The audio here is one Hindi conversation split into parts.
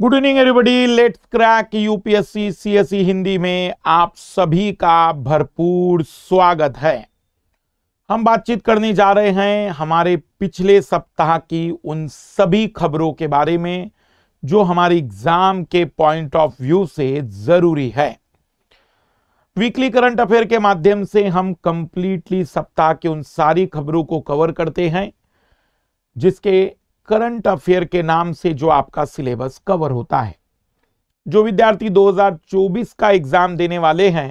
good evening everybody let's crack UPSC CSC Hindi में आप सभी का भरपूर स्वागत है हम बातचीत करने जा रहे हैं हमारे पिछले सप्ताह की उन सभी खबरों के बारे में जो हमारे एग्जाम के पॉइंट ऑफ व्यू से जरूरी है वीकली करंट अफेयर के माध्यम से हम कंप्लीटली सप्ताह के उन सारी खबरों को कवर करते हैं जिसके करंट अफेयर के नाम से जो आपका सिलेबस कवर होता है जो विद्यार्थी 2024 का एग्जाम देने वाले हैं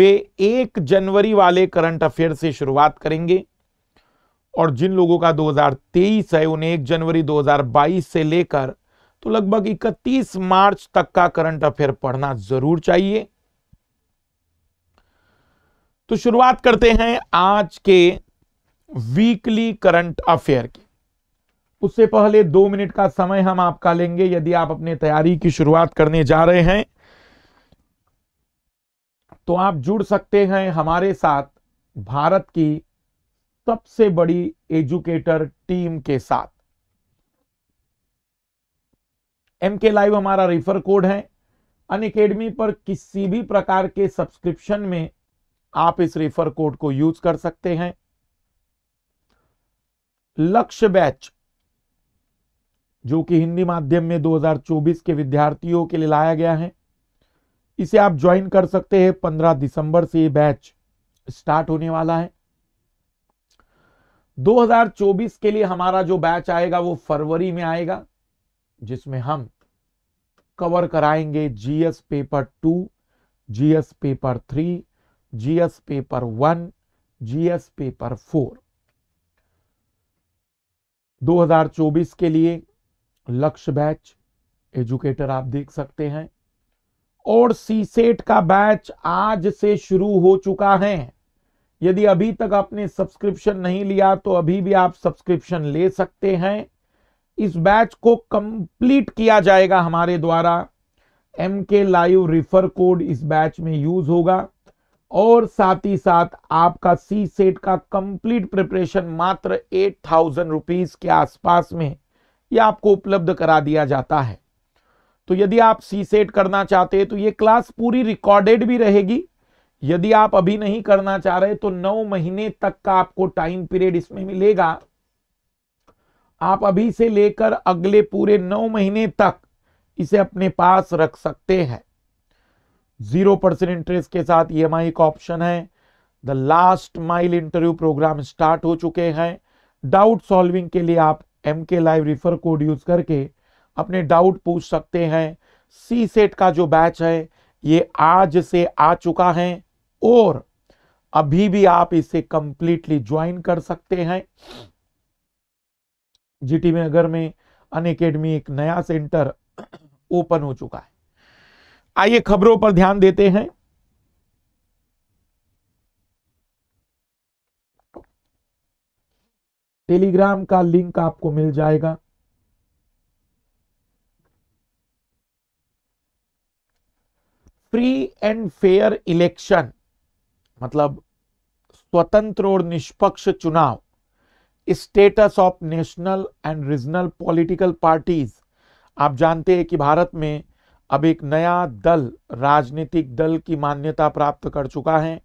वे एक जनवरी वाले करंट अफेयर से शुरुआत करेंगे और जिन लोगों का 2023 है उन्हें एक जनवरी 2022 से लेकर तो लगभग 31 मार्च तक का करंट अफेयर पढ़ना जरूर चाहिए तो शुरुआत करते हैं आज के वीकली करंट अफेयर की उससे पहले दो मिनट का समय हम आपका लेंगे यदि आप अपने तैयारी की शुरुआत करने जा रहे हैं तो आप जुड़ सकते हैं हमारे साथ भारत की सबसे बड़ी एजुकेटर टीम के साथ एम के लाइव हमारा रेफर कोड है अन अकेडमी पर किसी भी प्रकार के सब्सक्रिप्शन में आप इस रेफर कोड को यूज कर सकते हैं लक्ष्य बैच जो कि हिंदी माध्यम में 2024 के विद्यार्थियों के लिए लाया गया है इसे आप ज्वाइन कर सकते हैं 15 दिसंबर से ये बैच स्टार्ट होने वाला है 2024 के लिए हमारा जो बैच आएगा वो फरवरी में आएगा जिसमें हम कवर कराएंगे GS paper two GS paper three GS paper one GS paper four 2024 के लिए लक्ष्य बैच एजुकेटर आप देख सकते हैं और सीसेट का बैच आज से शुरू हो चुका है यदि अभी तक आपने सब्सक्रिप्शन नहीं लिया तो अभी भी आप सब्सक्रिप्शन ले सकते हैं इस बैच को कंप्लीट किया जाएगा हमारे द्वारा एम के लाइव रिफर कोड इस बैच में यूज होगा और साथ ही साथ आपका सी सेट का कंप्लीट प्रिपरेशन मात्र एट थाउजेंड रुपीज के आसपास में ये आपको उपलब्ध करा दिया जाता है तो यदि आप सी सेट करना चाहते हैं तो ये क्लास पूरी रिकॉर्डेड भी रहेगी यदि आप अभी नहीं करना चाह रहे तो नौ महीने तक का आपको टाइम पीरियड इसमें मिलेगा आप अभी से लेकर अगले पूरे नौ महीने तक इसे अपने पास रख सकते हैं जीरो परसेंट इंटरेस्ट के साथ ई का ऑप्शन है the last mile interview program start हो चुके हैं डाउट सॉल्विंग के लिए आप एम के लाइव रिफर कोड यूज करके अपने डाउट पूछ सकते हैं सी सेट का जो बैच है ये आज से आ चुका है और अभी भी आप इसे कंप्लीटली ज्वाइन कर सकते हैं जीटी में अगर में अन अकेडमी एक नया सेंटर ओपन हो चुका है आइए खबरों पर ध्यान देते हैं टेलीग्राम का लिंक आपको मिल जाएगा फ्री एंड फेयर इलेक्शन मतलब स्वतंत्र और निष्पक्ष चुनाव status of national and regional political parties आप जानते हैं कि भारत में अब एक नया दल राजनीतिक दल की मान्यता प्राप्त कर चुका है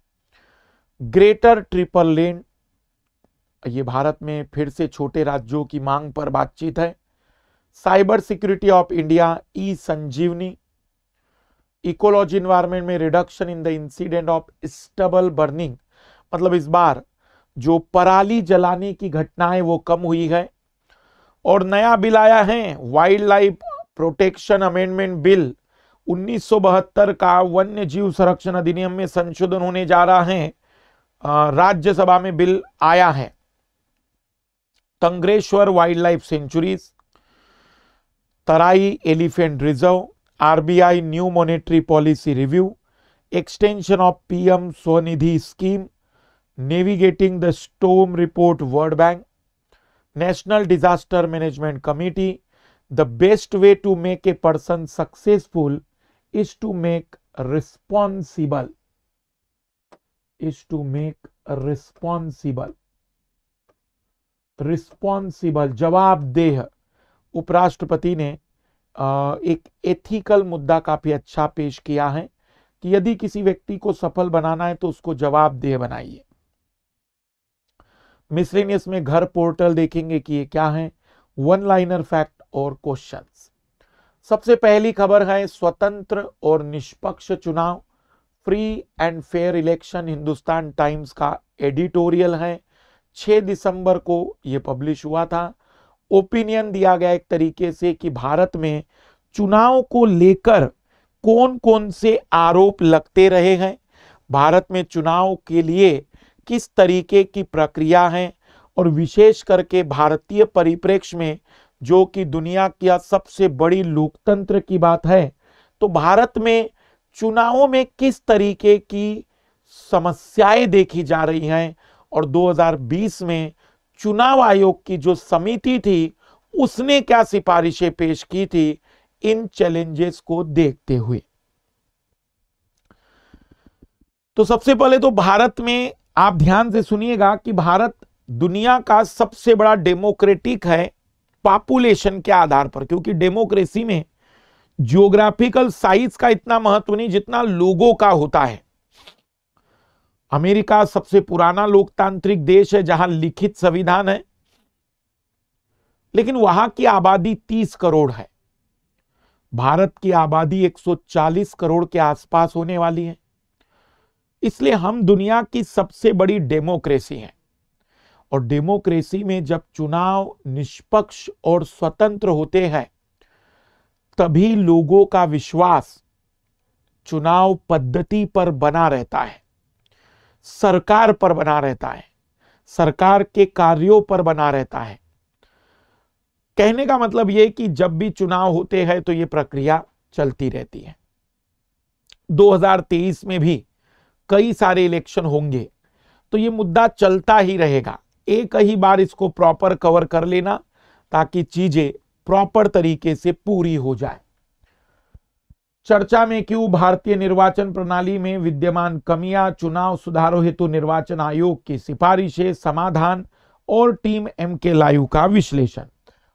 ग्रेटर ट्रिपल लेन ये भारत में फिर से छोटे राज्यों की मांग पर बातचीत है cyber security of India e Sanjeevani ecology environment में reduction in the incident of stubble burning मतलब इस बार जो पराली जलाने की घटनाएं वो कम हुई है और नया बिल आया है wildlife protection amendment bill उन्नीस का वन्य जीव संरक्षण अधिनियम में संशोधन होने जा रहा है राज्यसभा में बिल आया है Tungareshwar wildlife sanctuaries Terai elephant reserve RBI new monetary policy review extension of PM Svanidhi scheme navigating the storm report world bank national disaster management committee the best way to make a person successful is to make responsible is to make responsible responsible जवाबदेह उपराष्ट्रपति ने एक एथिकल मुद्दा काफ़ी अच्छा पेश किया है कि यदि किसी व्यक्ति को सफल बनाना है तो उसको जवाबदेह बनाइए मिसलेनियस में घर पोर्टल देखेंगे कि ये क्या है वन लाइनर फैक्ट और क्वेश्चन सबसे पहली खबर है स्वतंत्र और निष्पक्ष चुनाव free and fair election Hindustan Times का एडिटोरियल है 6 दिसंबर को ये पब्लिश हुआ था ओपिनियन दिया गया एक तरीके से कि भारत में चुनाव को लेकर कौन कौन से आरोप लगते रहे हैं भारत में चुनाव के लिए किस तरीके की प्रक्रिया है और विशेष करके भारतीय परिप्रेक्ष्य में जो कि दुनिया की सबसे बड़ी लोकतंत्र की बात है तो भारत में चुनावों में किस तरीके की समस्याएं देखी जा रही हैं और 2020 में चुनाव आयोग की जो समिति थी उसने क्या सिफारिशें पेश की थी इन चैलेंजेस को देखते हुए तो सबसे पहले तो भारत में आप ध्यान से सुनिएगा कि भारत दुनिया का सबसे बड़ा डेमोक्रेटिक है पॉपुलेशन के आधार पर क्योंकि डेमोक्रेसी में जियोग्राफिकल साइज का इतना महत्व नहीं जितना लोगों का होता है अमेरिका सबसे पुराना लोकतांत्रिक देश है जहां लिखित संविधान है लेकिन वहां की आबादी 30 करोड़ है भारत की आबादी 140 करोड़ के आसपास होने वाली है इसलिए हम दुनिया की सबसे बड़ी डेमोक्रेसी हैं और डेमोक्रेसी में जब चुनाव निष्पक्ष और स्वतंत्र होते हैं तभी लोगों का विश्वास चुनाव पद्धति पर बना रहता है सरकार पर बना रहता है सरकार के कार्यों पर बना रहता है कहने का मतलब यह कि जब भी चुनाव होते हैं तो यह प्रक्रिया चलती रहती है 2023 में भी कई सारे इलेक्शन होंगे तो यह मुद्दा चलता ही रहेगा एक ही बार इसको प्रॉपर कवर कर लेना ताकि चीजें प्रॉपर तरीके से पूरी हो जाए चर्चा में क्यों भारतीय निर्वाचन प्रणाली में विद्यमान कमियां चुनाव सुधारों हेतु निर्वाचन आयोग की सिफारिशें समाधान और टीम एम के लायू का विश्लेषण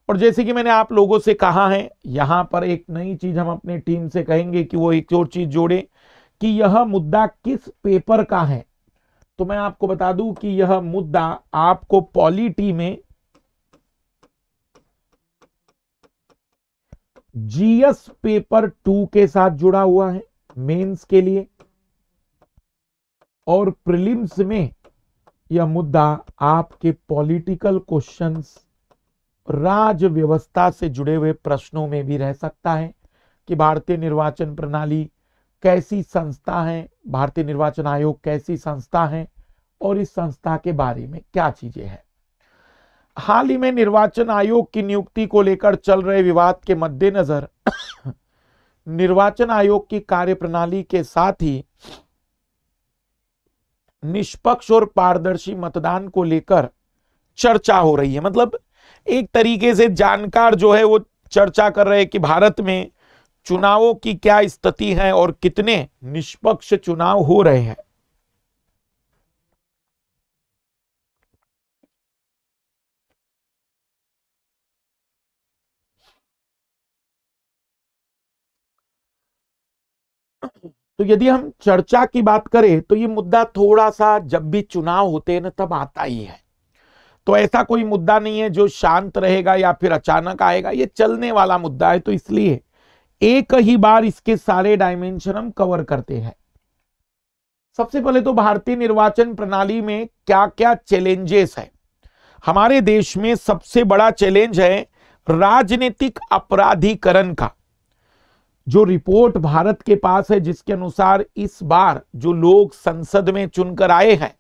और जैसे कि मैंने आप लोगों से कहा है यहां पर एक नई चीज हम अपने टीम से कहेंगे कि वो एक और चीज जोड़े कि यह मुद्दा किस पेपर का है तो मैं आपको बता दूं कि यह मुद्दा आपको पॉलिटी में जीएस पेपर टू के साथ जुड़ा हुआ है मेंस के लिए और प्रीलिम्स में यह मुद्दा आपके पॉलिटिकल क्वेश्चंस राज व्यवस्था से जुड़े हुए प्रश्नों में भी रह सकता है कि भारतीय निर्वाचन प्रणाली कैसी संस्था है भारतीय निर्वाचन आयोग कैसी संस्था है और इस संस्था के बारे में क्या चीजें हैं हाल ही में निर्वाचन आयोग की नियुक्ति को लेकर चल रहे विवाद के मद्देनजर निर्वाचन आयोग की कार्यप्रणाली के साथ ही निष्पक्ष और पारदर्शी मतदान को लेकर चर्चा हो रही है मतलब एक तरीके से जानकार जो है वो चर्चा कर रहे हैं कि भारत में चुनावों की क्या स्थिति है और कितने निष्पक्ष चुनाव हो रहे हैं तो यदि हम चर्चा की बात करें तो ये मुद्दा थोड़ा सा जब भी चुनाव होते हैं ना तब आता ही है तो ऐसा कोई मुद्दा नहीं है जो शांत रहेगा या फिर अचानक आएगा ये चलने वाला मुद्दा है तो इसलिए एक ही बार इसके सारे डायमेंशन हम कवर करते हैं सबसे पहले तो भारतीय निर्वाचन प्रणाली में क्या क्या चैलेंजेस है हमारे देश में सबसे बड़ा चैलेंज है राजनीतिक अपराधीकरण का जो रिपोर्ट भारत के पास है जिसके अनुसार इस बार जो लोग संसद में चुनकर आए हैं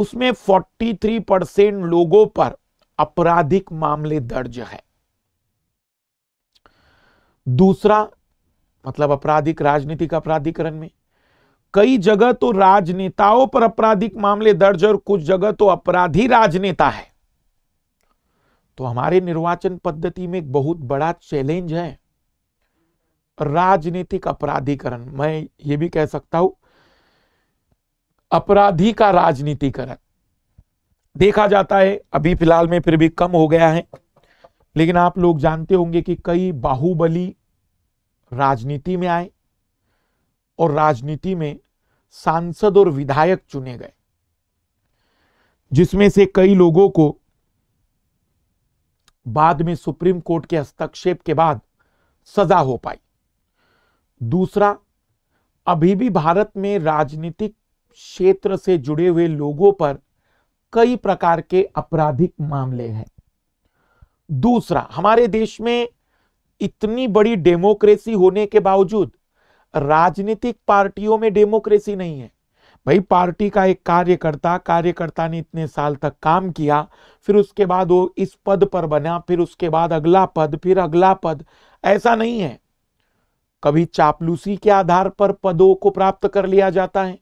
उसमें 43 परसेंट लोगों पर आपराधिक मामले दर्ज है दूसरा मतलब आपराधिक राजनीतिक अपराधिकरण में कई जगह तो राजनेताओं पर आपराधिक मामले दर्ज और कुछ जगह तो अपराधी राजनेता है तो हमारे निर्वाचन पद्धति में एक बहुत बड़ा चैलेंज है राजनीतिक अपराधीकरण मैं ये भी कह सकता हूं अपराधी का राजनीतिकरण देखा जाता है अभी फिलहाल में फिर भी कम हो गया है लेकिन आप लोग जानते होंगे कि कई बाहुबली राजनीति में आए और राजनीति में सांसद और विधायक चुने गए जिसमें से कई लोगों को बाद में सुप्रीम कोर्ट के हस्तक्षेप के बाद सजा हो पाई दूसरा अभी भी भारत में राजनीतिक क्षेत्र से जुड़े हुए लोगों पर कई प्रकार के आपराधिक मामले हैं दूसरा हमारे देश में इतनी बड़ी डेमोक्रेसी होने के बावजूद राजनीतिक पार्टियों में डेमोक्रेसी नहीं है भाई पार्टी का एक कार्यकर्ता कार्यकर्ता ने इतने साल तक काम किया फिर उसके बाद वो इस पद पर बना फिर उसके बाद अगला पद फिर अगला पद ऐसा नहीं है कभी चापलूसी के आधार पर पदों को प्राप्त कर लिया जाता है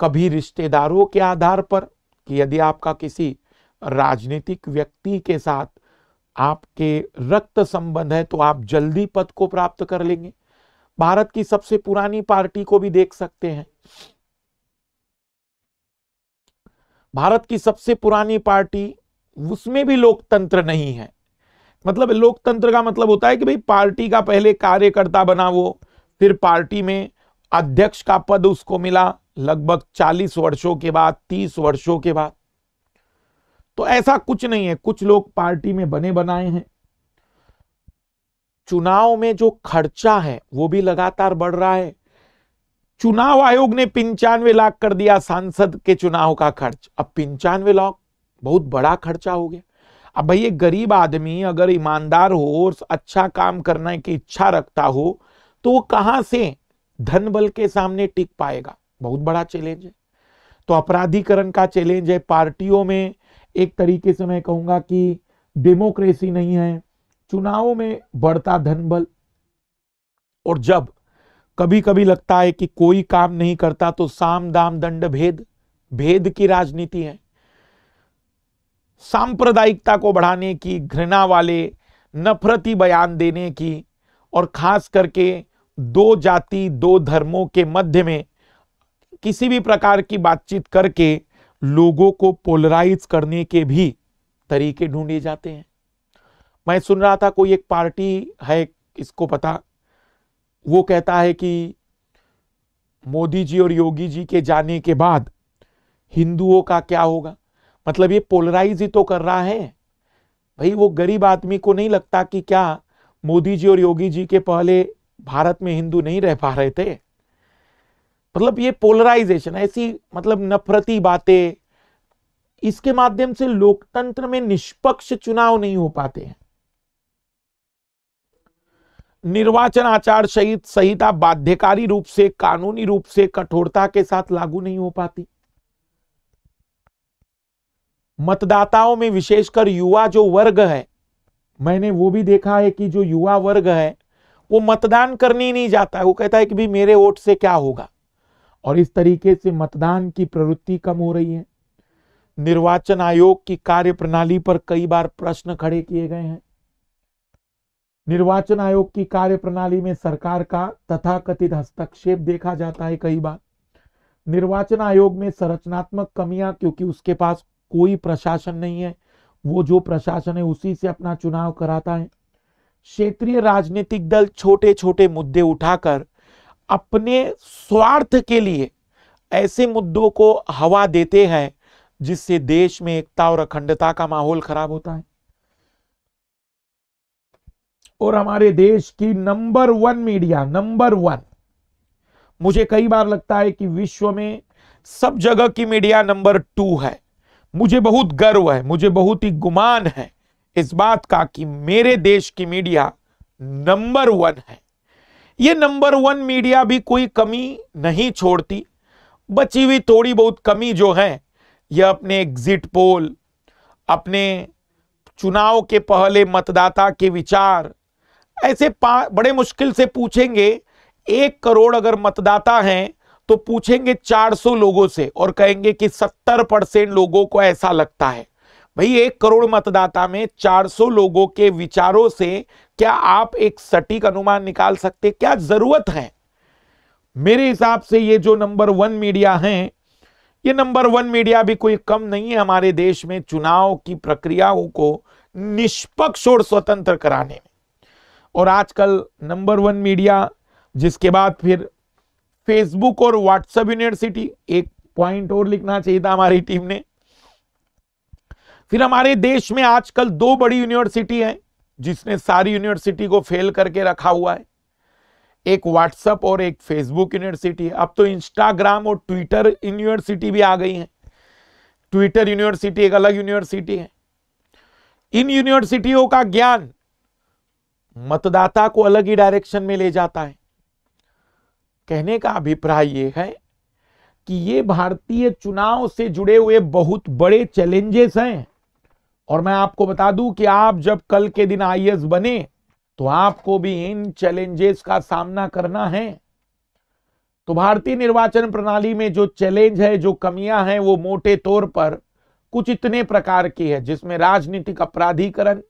कभी रिश्तेदारों के आधार पर कि यदि आपका किसी राजनीतिक व्यक्ति के साथ आपके रक्त संबंध है तो आप जल्दी पद को प्राप्त कर लेंगे भारत की सबसे पुरानी पार्टी को भी देख सकते हैं भारत की सबसे पुरानी पार्टी उसमें भी लोकतंत्र नहीं है मतलब लोकतंत्र का मतलब होता है कि भाई पार्टी का पहले कार्यकर्ता बना वो फिर पार्टी में अध्यक्ष का पद उसको मिला लगभग 40 वर्षों के बाद 30 वर्षों के बाद तो ऐसा कुछ नहीं है कुछ लोग पार्टी में बने बनाए हैं चुनाव में जो खर्चा है वो भी लगातार बढ़ रहा है चुनाव आयोग ने पंचानवे लाख कर दिया सांसद के चुनाव का खर्च अब पंचानवे लाख बहुत बड़ा खर्चा हो गया अब भाई ये गरीब आदमी अगर ईमानदार हो और अच्छा काम करने की इच्छा रखता हो तो वो कहां से धन बल के सामने टिक पाएगा बहुत बड़ा चैलेंज है तो अपराधीकरण का चैलेंज है पार्टियों में एक तरीके से मैं कहूंगा कि डेमोक्रेसी नहीं है चुनावों में बढ़ता धन बल और जब कभी कभी लगता है कि कोई काम नहीं करता तो साम दाम दंड भेद भेद की राजनीति है सांप्रदायिकता को बढ़ाने की घृणा वाले नफरती बयान देने की और खास करके दो जाति दो धर्मों के मध्य में किसी भी प्रकार की बातचीत करके लोगों को पोलराइज करने के भी तरीके ढूंढे जाते हैं मैं सुन रहा था कोई एक पार्टी है इसको पता वो कहता है कि मोदी जी और योगी जी के जाने के बाद हिंदुओं का क्या होगा मतलब ये पोलराइज ही तो कर रहा है भाई वो गरीब आदमी को नहीं लगता कि क्या मोदी जी और योगी जी के पहले भारत में हिंदू नहीं रह पा रहे थे मतलब ये पोलराइजेशन ऐसी मतलब नफरती बातें इसके माध्यम से लोकतंत्र में निष्पक्ष चुनाव नहीं हो पाते हैं निर्वाचन आचार सहित संहिता बाध्यकारी रूप से कानूनी रूप से कठोरता के साथ लागू नहीं हो पाती मतदाताओं में विशेषकर युवा जो वर्ग है मैंने वो भी देखा है कि जो युवा वर्ग है वो मतदान करने नहीं जाता है वो कहता है कि भाई मेरे वोट से क्या होगा और इस तरीके से मतदान की प्रवृत्ति कम हो रही है निर्वाचन आयोग की कार्य प्रणाली पर कई बार प्रश्न खड़े किए गए हैं निर्वाचन आयोग की कार्य प्रणाली में सरकार का तथाकथित हस्तक्षेप देखा जाता है कई बार निर्वाचन आयोग में संरचनात्मक कमियां क्योंकि उसके पास कोई प्रशासन नहीं है वो जो प्रशासन है उसी से अपना चुनाव कराता है क्षेत्रीय राजनीतिक दल छोटे छोटे मुद्दे उठाकर अपने स्वार्थ के लिए ऐसे मुद्दों को हवा देते हैं जिससे देश में एकता और अखंडता का माहौल खराब होता है और हमारे देश की number one media number one मुझे कई बार लगता है कि विश्व में सब जगह की मीडिया नंबर टू है मुझे बहुत गर्व है मुझे बहुत ही गुमान है इस बात का कि मेरे देश की मीडिया नंबर वन है ये नंबर वन मीडिया भी कोई कमी नहीं छोड़ती बची हुई थोड़ी बहुत कमी जो है यह अपने एग्जिट पोल अपने चुनाव के पहले मतदाता के विचार ऐसे बड़े मुश्किल से पूछेंगे एक करोड़ अगर मतदाता हैं तो पूछेंगे 400 लोगों से और कहेंगे कि 70 परसेंट लोगों को ऐसा लगता है भाई एक करोड़ मतदाता में 400 लोगों के विचारों से क्या आप एक सटीक अनुमान निकाल सकते क्या जरूरत है मेरे हिसाब से ये जो नंबर वन मीडिया है ये नंबर वन मीडिया भी कोई कम नहीं है हमारे देश में चुनाव की प्रक्रियाओं को निष्पक्ष और स्वतंत्र कराने में और आजकल नंबर वन मीडिया जिसके बाद फिर फेसबुक और व्हाट्सएप यूनिवर्सिटी एक पॉइंट और लिखना चाहिए था हमारी टीम ने फिर हमारे देश में आजकल दो बड़ी यूनिवर्सिटी है जिसने सारी यूनिवर्सिटी को फेल करके रखा हुआ है एक व्हाट्सएप और एक फेसबुक यूनिवर्सिटी है अब तो इंस्टाग्राम और ट्विटर यूनिवर्सिटी भी आ गई है ट्विटर यूनिवर्सिटी एक अलग यूनिवर्सिटी है इन यूनिवर्सिटियों का ज्ञान मतदाता को अलग ही डायरेक्शन में ले जाता है कहने का अभिप्राय ये है कि ये भारतीय चुनाव से जुड़े हुए बहुत बड़े चैलेंजेस हैं और मैं आपको बता दूं कि आप जब कल के दिन आई बने तो आपको भी इन चैलेंजेस का सामना करना है तो भारतीय निर्वाचन प्रणाली में जो चैलेंज है जो कमियां हैं वो मोटे तौर पर कुछ इतने प्रकार की है जिसमें राजनीतिक अपराधीकरण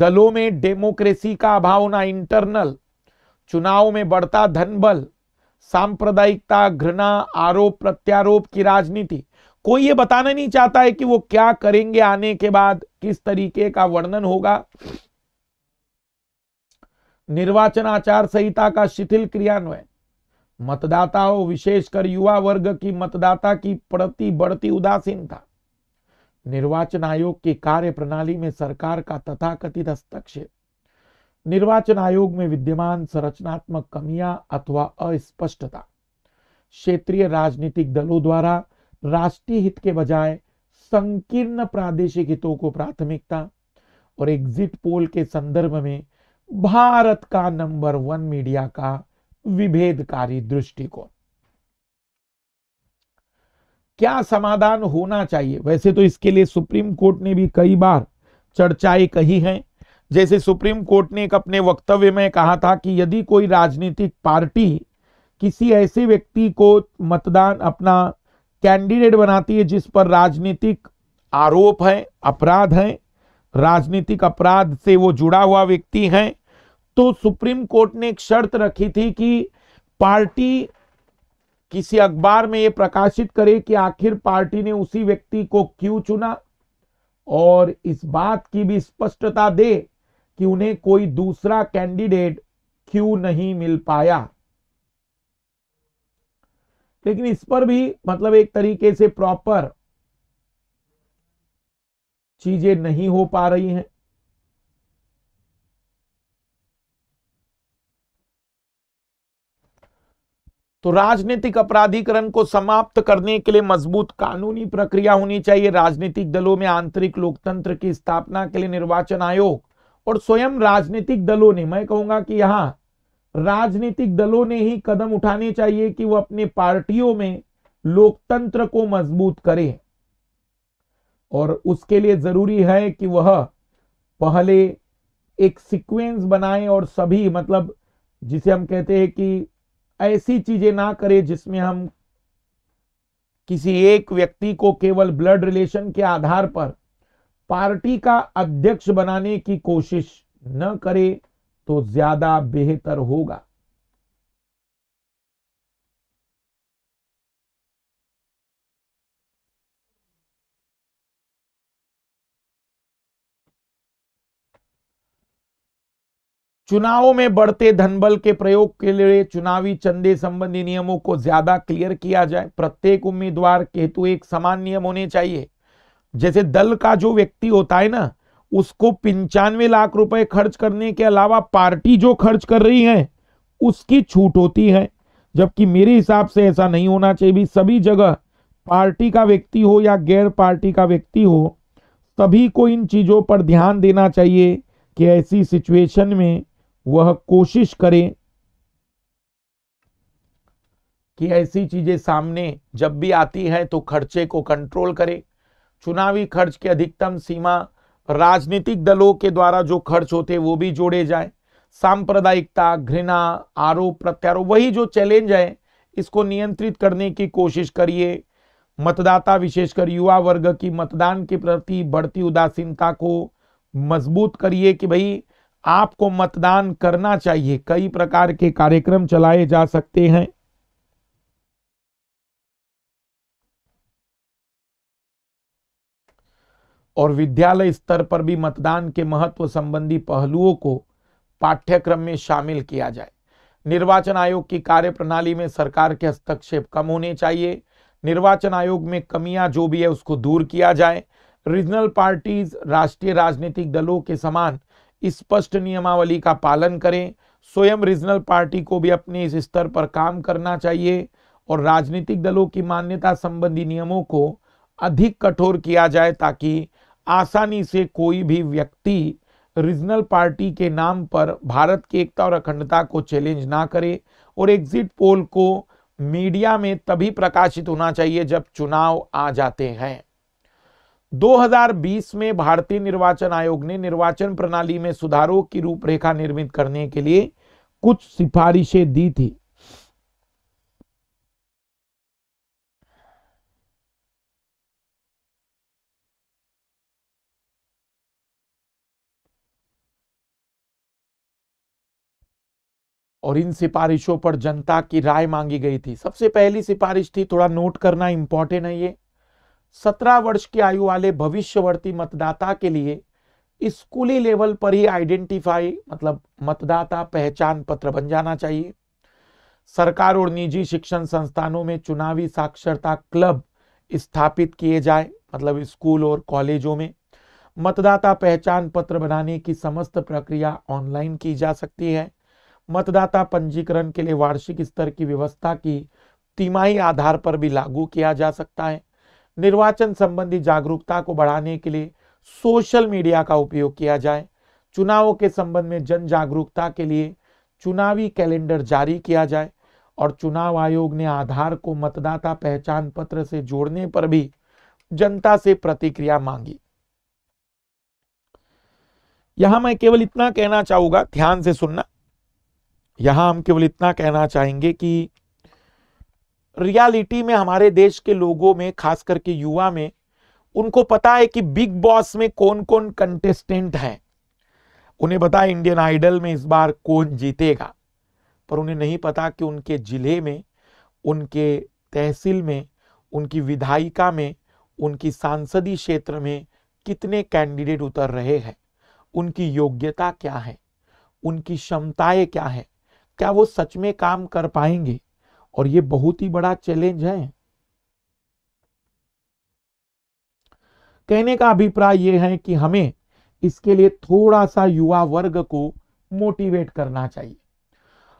दलों में डेमोक्रेसी का अभाव ना इंटरनल चुनाव में बढ़ता धन बल सांप्रदायिकता घृणा आरोप प्रत्यारोप की राजनीति कोई ये बताना नहीं चाहता है कि वो क्या करेंगे आने के बाद किस तरीके का वर्णन होगा निर्वाचन आचार संहिता का शिथिल क्रियान्वयन मतदाताओं विशेषकर युवा वर्ग की मतदाता की प्रति बढ़ती उदासीनता निर्वाचन आयोग की कार्य प्रणाली में सरकार का तथाकथित हस्तक्षेप निर्वाचन आयोग में विद्यमान संरचनात्मक कमियां अथवा अस्पष्टता क्षेत्रीय राजनीतिक दलों द्वारा राष्ट्रीय हित के बजाय संकीर्ण प्रादेशिक हितों को प्राथमिकता और एग्जिट पोल के संदर्भ में भारत का नंबर वन मीडिया का विभेदकारी दृष्टिकोण क्या समाधान होना चाहिए वैसे तो इसके लिए सुप्रीम कोर्ट ने भी कई बार चर्चाएं कही हैं जैसे सुप्रीम कोर्ट ने एक अपने वक्तव्य में कहा था कि यदि कोई राजनीतिक पार्टी किसी ऐसे व्यक्ति को मतदान अपना कैंडिडेट बनाती है जिस पर राजनीतिक आरोप है अपराध है राजनीतिक अपराध से वो जुड़ा हुआ व्यक्ति है तो सुप्रीम कोर्ट ने एक शर्त रखी थी कि पार्टी किसी अखबार में ये प्रकाशित करे कि आखिर पार्टी ने उसी व्यक्ति को क्यों चुना और इस बात की भी स्पष्टता दे कि उन्हें कोई दूसरा कैंडिडेट क्यों नहीं मिल पाया लेकिन इस पर भी मतलब एक तरीके से प्रॉपर चीजें नहीं हो पा रही हैं तो राजनीतिक अपराधीकरण को समाप्त करने के लिए मजबूत कानूनी प्रक्रिया होनी चाहिए राजनीतिक दलों में आंतरिक लोकतंत्र की स्थापना के लिए निर्वाचन आयोग और स्वयं राजनीतिक दलों ने मैं कहूंगा कि यहां राजनीतिक दलों ने ही कदम उठाने चाहिए कि वो अपने पार्टियों में लोकतंत्र को मजबूत करें और उसके लिए जरूरी है कि वह पहले एक सीक्वेंस बनाए और सभी मतलब जिसे हम कहते हैं कि ऐसी चीजें ना करें जिसमें हम किसी एक व्यक्ति को केवल ब्लड रिलेशन के आधार पर पार्टी का अध्यक्ष बनाने की कोशिश न करे तो ज्यादा बेहतर होगा चुनावों में बढ़ते धनबल के प्रयोग के लिए चुनावी चंदे संबंधी नियमों को ज्यादा क्लियर किया जाए प्रत्येक उम्मीदवार के हेतु एक समान नियम होने चाहिए जैसे दल का जो व्यक्ति होता है ना उसको पंचानवे लाख रुपए खर्च करने के अलावा पार्टी जो खर्च कर रही है उसकी छूट होती है जबकि मेरे हिसाब से ऐसा नहीं होना चाहिए भी सभी जगह पार्टी का व्यक्ति हो या गैर पार्टी का व्यक्ति हो सभी को इन चीज़ों पर ध्यान देना चाहिए कि ऐसी सिचुएशन में वह कोशिश करें कि ऐसी चीज़ें सामने जब भी आती हैं तो खर्चे को कंट्रोल करें चुनावी खर्च की अधिकतम सीमा राजनीतिक दलों के द्वारा जो खर्च होते वो भी जोड़े जाए सांप्रदायिकता घृणा आरोप प्रत्यारोप वही जो चैलेंज है इसको नियंत्रित करने की कोशिश करिए मतदाता विशेषकर युवा वर्ग की मतदान के प्रति बढ़ती उदासीनता को मजबूत करिए कि भाई आपको मतदान करना चाहिए कई प्रकार के कार्यक्रम चलाए जा सकते हैं और विद्यालय स्तर पर भी मतदान के महत्व संबंधी पहलुओं को पाठ्यक्रम में शामिल किया जाए निर्वाचन आयोग की कार्यप्रणाली में सरकार के हस्तक्षेप कम होने चाहिए निर्वाचन आयोग में कमियां जो भी है उसको दूर किया जाए रीजनल पार्टीज राष्ट्रीय राजनीतिक दलों के समान स्पष्ट नियमावली का पालन करें स्वयं रीजनल पार्टी को भी अपने इस स्तर पर काम करना चाहिए और राजनीतिक दलों की मान्यता संबंधी नियमों को अधिक कठोर किया जाए ताकि आसानी से कोई भी व्यक्ति रीजनल पार्टी के नाम पर भारत की एकता और अखंडता को चैलेंज ना करे और एग्जिट पोल को मीडिया में तभी प्रकाशित होना चाहिए जब चुनाव आ जाते हैं 2020 में भारतीय निर्वाचन आयोग ने निर्वाचन प्रणाली में सुधारों की रूपरेखा निर्मित करने के लिए कुछ सिफारिशें दी थी और इन सिफारिशों पर जनता की राय मांगी गई थी सबसे पहली सिफारिश थी थोड़ा नोट करना इंपॉर्टेंट है ये सत्रह वर्ष की आयु वाले भविष्यवर्ती मतदाता के लिए स्कूली लेवल पर ही आइडेंटिफाई मतलब मतदाता पहचान पत्र बन जाना चाहिए सरकार और निजी शिक्षण संस्थानों में चुनावी साक्षरता क्लब स्थापित किए जाए मतलब स्कूल और कॉलेजों में मतदाता पहचान पत्र बनाने की समस्त प्रक्रिया ऑनलाइन की जा सकती है मतदाता पंजीकरण के लिए वार्षिक स्तर की व्यवस्था की तिमाही आधार पर भी लागू किया जा सकता है निर्वाचन संबंधी जागरूकता को बढ़ाने के लिए सोशल मीडिया का उपयोग किया जाए चुनावों के संबंध में जन जागरूकता के लिए चुनावी कैलेंडर जारी किया जाए और चुनाव आयोग ने आधार को मतदाता पहचान पत्र से जोड़ने पर भी जनता से प्रतिक्रिया मांगी यहां मैं केवल इतना कहना चाहूंगा ध्यान से सुनना यहाँ हम केवल इतना कहना चाहेंगे कि रियलिटी में हमारे देश के लोगों में खास करके युवा में उनको पता है कि बिग बॉस में कौन कौन कंटेस्टेंट है उन्हें पता है इंडियन आइडल में इस बार कौन जीतेगा पर उन्हें नहीं पता कि उनके ज़िले में उनके तहसील में उनकी विधायिका में उनकी सांसदीय क्षेत्र में कितने कैंडिडेट उतर रहे हैं उनकी योग्यता क्या है उनकी क्षमताएं क्या है क्या वो सच में काम कर पाएंगे और ये बहुत ही बड़ा चैलेंज है कहने का अभिप्राय ये है कि हमें इसके लिए थोड़ा सा युवा वर्ग को मोटिवेट करना चाहिए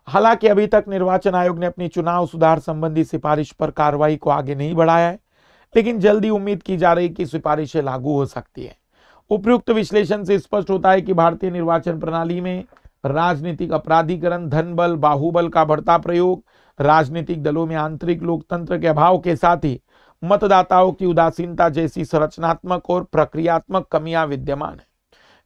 हालांकि अभी तक निर्वाचन आयोग ने अपनी चुनाव सुधार संबंधी सिफारिश पर कार्रवाई को आगे नहीं बढ़ाया है लेकिन जल्दी उम्मीद की जा रही कि सिफारिशें लागू हो सकती है उपयुक्त विश्लेषण से स्पष्ट होता है कि भारतीय निर्वाचन प्रणाली में राजनीतिक अपराधीकरण धन बल बाहुबल का बढ़ता प्रयोग राजनीतिक दलों में आंतरिक लोकतंत्र के अभाव के साथ ही मतदाताओं की उदासीनता जैसी संरचनात्मक और प्रक्रियात्मक कमियां विद्यमान है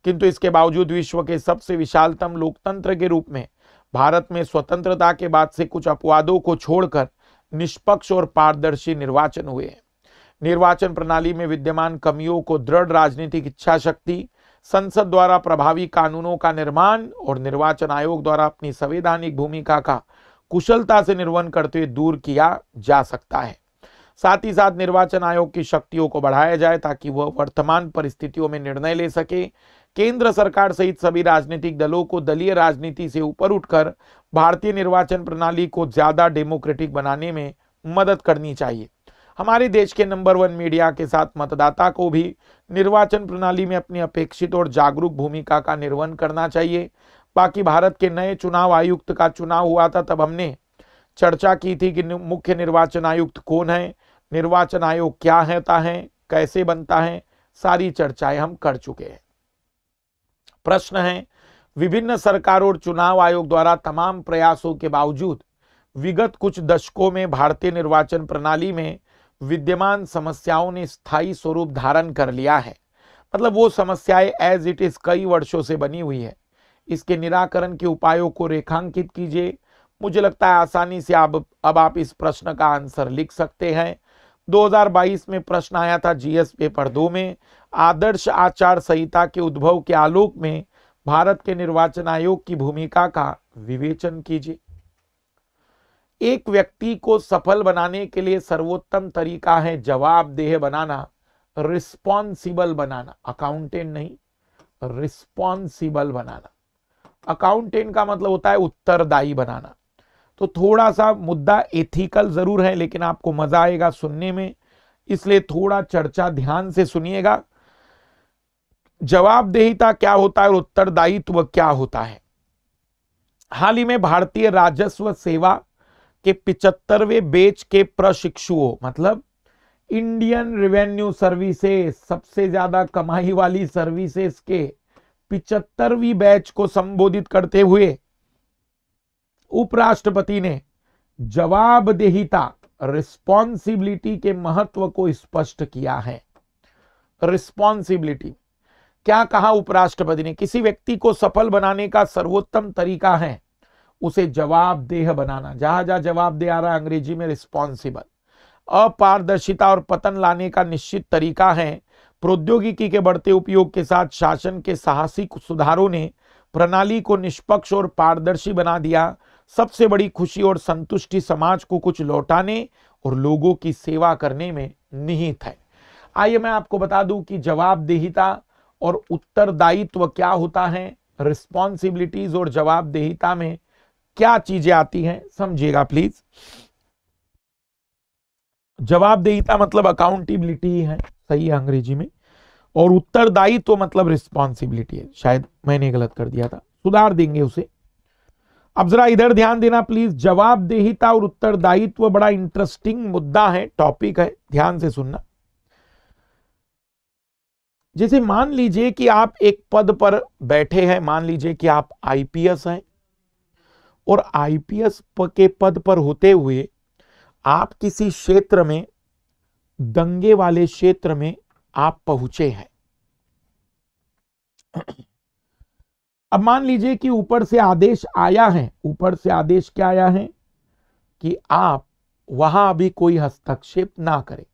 किंतु इसके बावजूद विश्व के सबसे विशालतम लोकतंत्र के रूप में भारत में स्वतंत्रता के बाद से कुछ अपवादों को छोड़कर निष्पक्ष और पारदर्शी निर्वाचन हुए हैं निर्वाचन प्रणाली में विद्यमान कमियों को दृढ़ राजनीतिक इच्छा शक्ति संसद द्वारा प्रभावी कानूनों का निर्माण और निर्वाचन आयोग द्वारा अपनी संवैधानिक भूमिका का कुशलता से निर्वहन करते हुए दूर किया जा सकता है साथ ही साथ निर्वाचन आयोग की शक्तियों को बढ़ाया जाए ताकि वह वर्तमान परिस्थितियों में निर्णय ले सके केंद्र सरकार सहित सभी राजनीतिक दलों को दलीय राजनीति से ऊपर उठकर भारतीय निर्वाचन प्रणाली को ज्यादा डेमोक्रेटिक बनाने में मदद करनी चाहिए हमारे देश के नंबर वन मीडिया के साथ मतदाता को भी निर्वाचन प्रणाली में अपनी अपेक्षित और जागरूक भूमिका का निर्वहन करना चाहिए बाकी भारत के नए चुनाव आयुक्त का चुनाव हुआ था तब हमने चर्चा की थी कि मुख्य निर्वाचन आयुक्त कौन है निर्वाचन आयोग क्या ता है कैसे बनता है सारी चर्चाएं हम कर चुके हैं प्रश्न है विभिन्न सरकारों और चुनाव आयोग द्वारा तमाम प्रयासों के बावजूद विगत कुछ दशकों में भारतीय निर्वाचन प्रणाली में विद्यमान समस्याओं ने स्थायी स्वरूप धारण कर लिया है मतलब वो समस्याएं एज इट इज़ कई वर्षों से बनी हुई है इसके निराकरण के उपायों को रेखांकित कीजिए मुझे लगता है आसानी से आप अब आप इस प्रश्न का आंसर लिख सकते हैं 2022 में प्रश्न आया था जीएस पेपर दो में आदर्श आचार संहिता के उद्भव के आलोक में भारत के निर्वाचन आयोग की भूमिका का विवेचन कीजिए एक व्यक्ति को सफल बनाने के लिए सर्वोत्तम तरीका है जवाबदेह बनाना रिस्पॉन्सिबल बनाना अकाउंटेंट नहीं रिस्पॉन्सिबल बनाना अकाउंटेंट का मतलब होता है उत्तरदायी बनाना तो थोड़ा सा मुद्दा एथिकल जरूर है लेकिन आपको मजा आएगा सुनने में इसलिए थोड़ा चर्चा ध्यान से सुनिएगा जवाबदेहिता क्या होता है और उत्तरदायित्व क्या होता है हाल ही में भारतीय राजस्व सेवा के पिचहत्तरवें बेच के प्रशिक्षुओं मतलब इंडियन रेवेन्यू सर्विसेज सबसे ज्यादा कमाई वाली सर्विसेज के पिचहत्तरवी बैच को संबोधित करते हुए उपराष्ट्रपति ने जवाबदेहिता रिस्पॉन्सिबिलिटी के महत्व को स्पष्ट किया है रिस्पॉन्सिबिलिटी क्या कहा उपराष्ट्रपति ने किसी व्यक्ति को सफल बनाने का सर्वोत्तम तरीका है उसे जवाबदेह बनाना जहां जहां जवाबदेह आ रहा है अंग्रेजी में रिस्पॉन्सिबल अपारदर्शिता और पतन लाने का निश्चित तरीका है प्रौद्योगिकी के बढ़ते उपयोग के साथ शासन के साहसिक सुधारों ने प्रणाली को निष्पक्ष और पारदर्शी बना दिया सबसे बड़ी खुशी और संतुष्टि समाज को कुछ लौटाने और लोगों की सेवा करने में निहित है आइए मैं आपको बता दूं कि जवाबदेहिता और उत्तरदायित्व क्या होता है रिस्पॉन्सिबिलिटीज और जवाबदेहिता में क्या चीजें आती हैं समझिएगा प्लीज जवाबदेहिता मतलब अकाउंटेबिलिटी है सही है अंग्रेजी में और उत्तरदायित्व तो मतलब रिस्पॉन्सिबिलिटी है शायद मैंने गलत कर दिया था सुधार देंगे उसे अब जरा इधर ध्यान देना प्लीज जवाबदेहिता और उत्तरदायित्व बड़ा इंटरेस्टिंग मुद्दा है टॉपिक है ध्यान से सुनना जैसे मान लीजिए कि आप एक पद पर बैठे हैं मान लीजिए कि आप आईपीएस हैं और आईपीएस के पद पर होते हुए आप किसी क्षेत्र में दंगे वाले क्षेत्र में आप पहुंचे हैं अब मान लीजिए कि ऊपर से आदेश आया है ऊपर से आदेश क्या आया है कि आप वहां अभी कोई हस्तक्षेप ना करें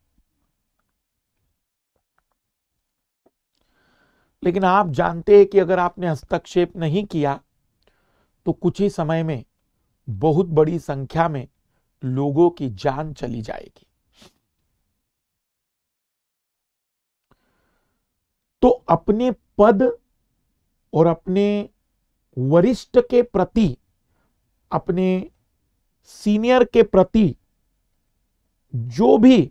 लेकिन आप जानते हैं कि अगर आपने हस्तक्षेप नहीं किया तो कुछ ही समय में बहुत बड़ी संख्या में लोगों की जान चली जाएगी तो अपने पद और अपने वरिष्ठ के प्रति अपने सीनियर के प्रति जो भी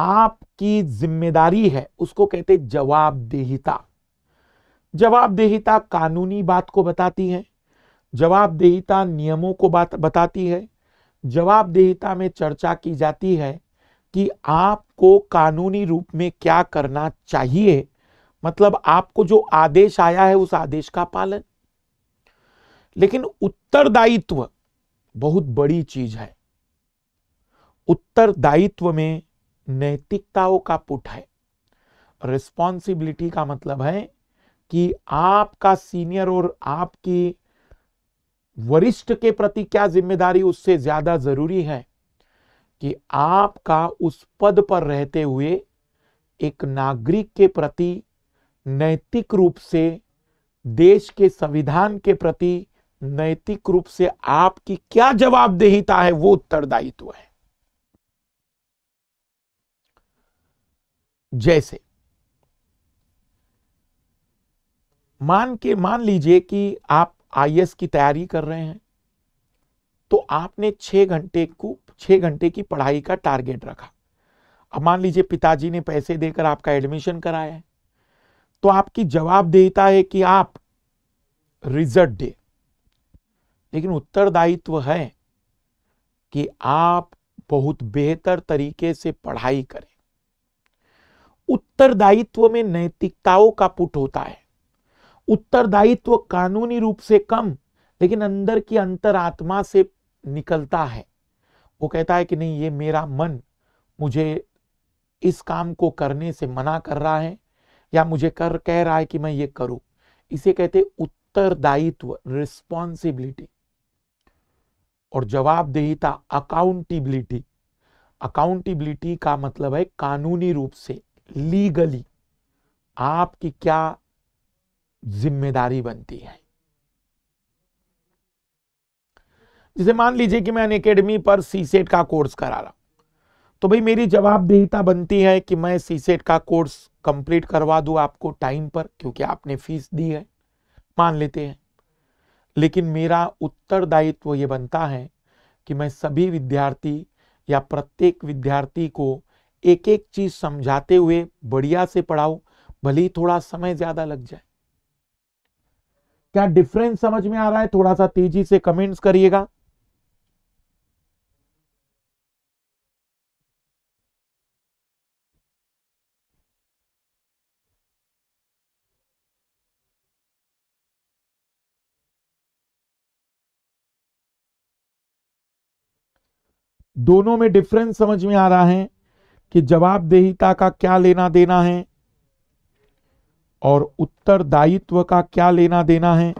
आपकी जिम्मेदारी है उसको कहते जवाबदेहिता जवाबदेहिता कानूनी बात को बताती है जवाबदेहिता नियमों को बात बताती है जवाबदेहिता में चर्चा की जाती है कि आपको कानूनी रूप में क्या करना चाहिए मतलब आपको जो आदेश आया है उस आदेश का पालन लेकिन उत्तरदायित्व बहुत बड़ी चीज है उत्तरदायित्व में नैतिकताओं का पुट है रिस्पॉन्सिबिलिटी का मतलब है कि आपका सीनियर और आपकी वरिष्ठ के प्रति क्या जिम्मेदारी उससे ज्यादा जरूरी है कि आपका उस पद पर रहते हुए एक नागरिक के प्रति नैतिक रूप से देश के संविधान के प्रति नैतिक रूप से आपकी क्या जवाबदेहिता है वो उत्तरदायित्व है जैसे मान के मान लीजिए कि आप आई की तैयारी कर रहे हैं तो आपने छः घंटे को छह घंटे की पढ़ाई का टारगेट रखा अब मान लीजिए पिताजी ने पैसे देकर आपका एडमिशन कराया है तो आपकी देता है कि आप रिजल्ट दे लेकिन उत्तरदायित्व है कि आप बहुत बेहतर तरीके से पढ़ाई करें उत्तरदायित्व में नैतिकताओं का पुट होता है उत्तरदायित्व कानूनी रूप से कम लेकिन अंदर की अंतरात्मा से निकलता है वो कहता है कि नहीं ये मेरा मन मुझे इस काम को करने से मना कर रहा है या मुझे कर कह रहा है कि मैं ये करूं इसे कहते उत्तरदायित्व रिस्पॉन्सिबिलिटी और जवाबदेहिता अकाउंटेबिलिटी अकाउंटेबिलिटी का मतलब है कानूनी रूप से लीगली आपकी क्या जिम्मेदारी बनती है जैसे मान लीजिए कि मैं अनकेडमी पर सी सेट का कोर्स करा रहा तो भाई मेरी जवाबदेहिता बनती है कि मैं सी सेट का कोर्स कंप्लीट करवा दू आपको टाइम पर क्योंकि आपने फीस दी है मान लेते हैं लेकिन मेरा उत्तरदायित्व यह बनता है कि मैं सभी विद्यार्थी या प्रत्येक विद्यार्थी को एक एक चीज़ समझाते हुए बढ़िया से पढ़ाऊ भले ही थोड़ा समय ज़्यादा लग जाए क्या डिफरेंस समझ में आ रहा है थोड़ा सा तेजी से कमेंट्स करिएगा दोनों में डिफरेंस समझ में आ रहा है कि जवाबदेहिता का क्या लेना देना है और उत्तरदायित्व का क्या लेना देना है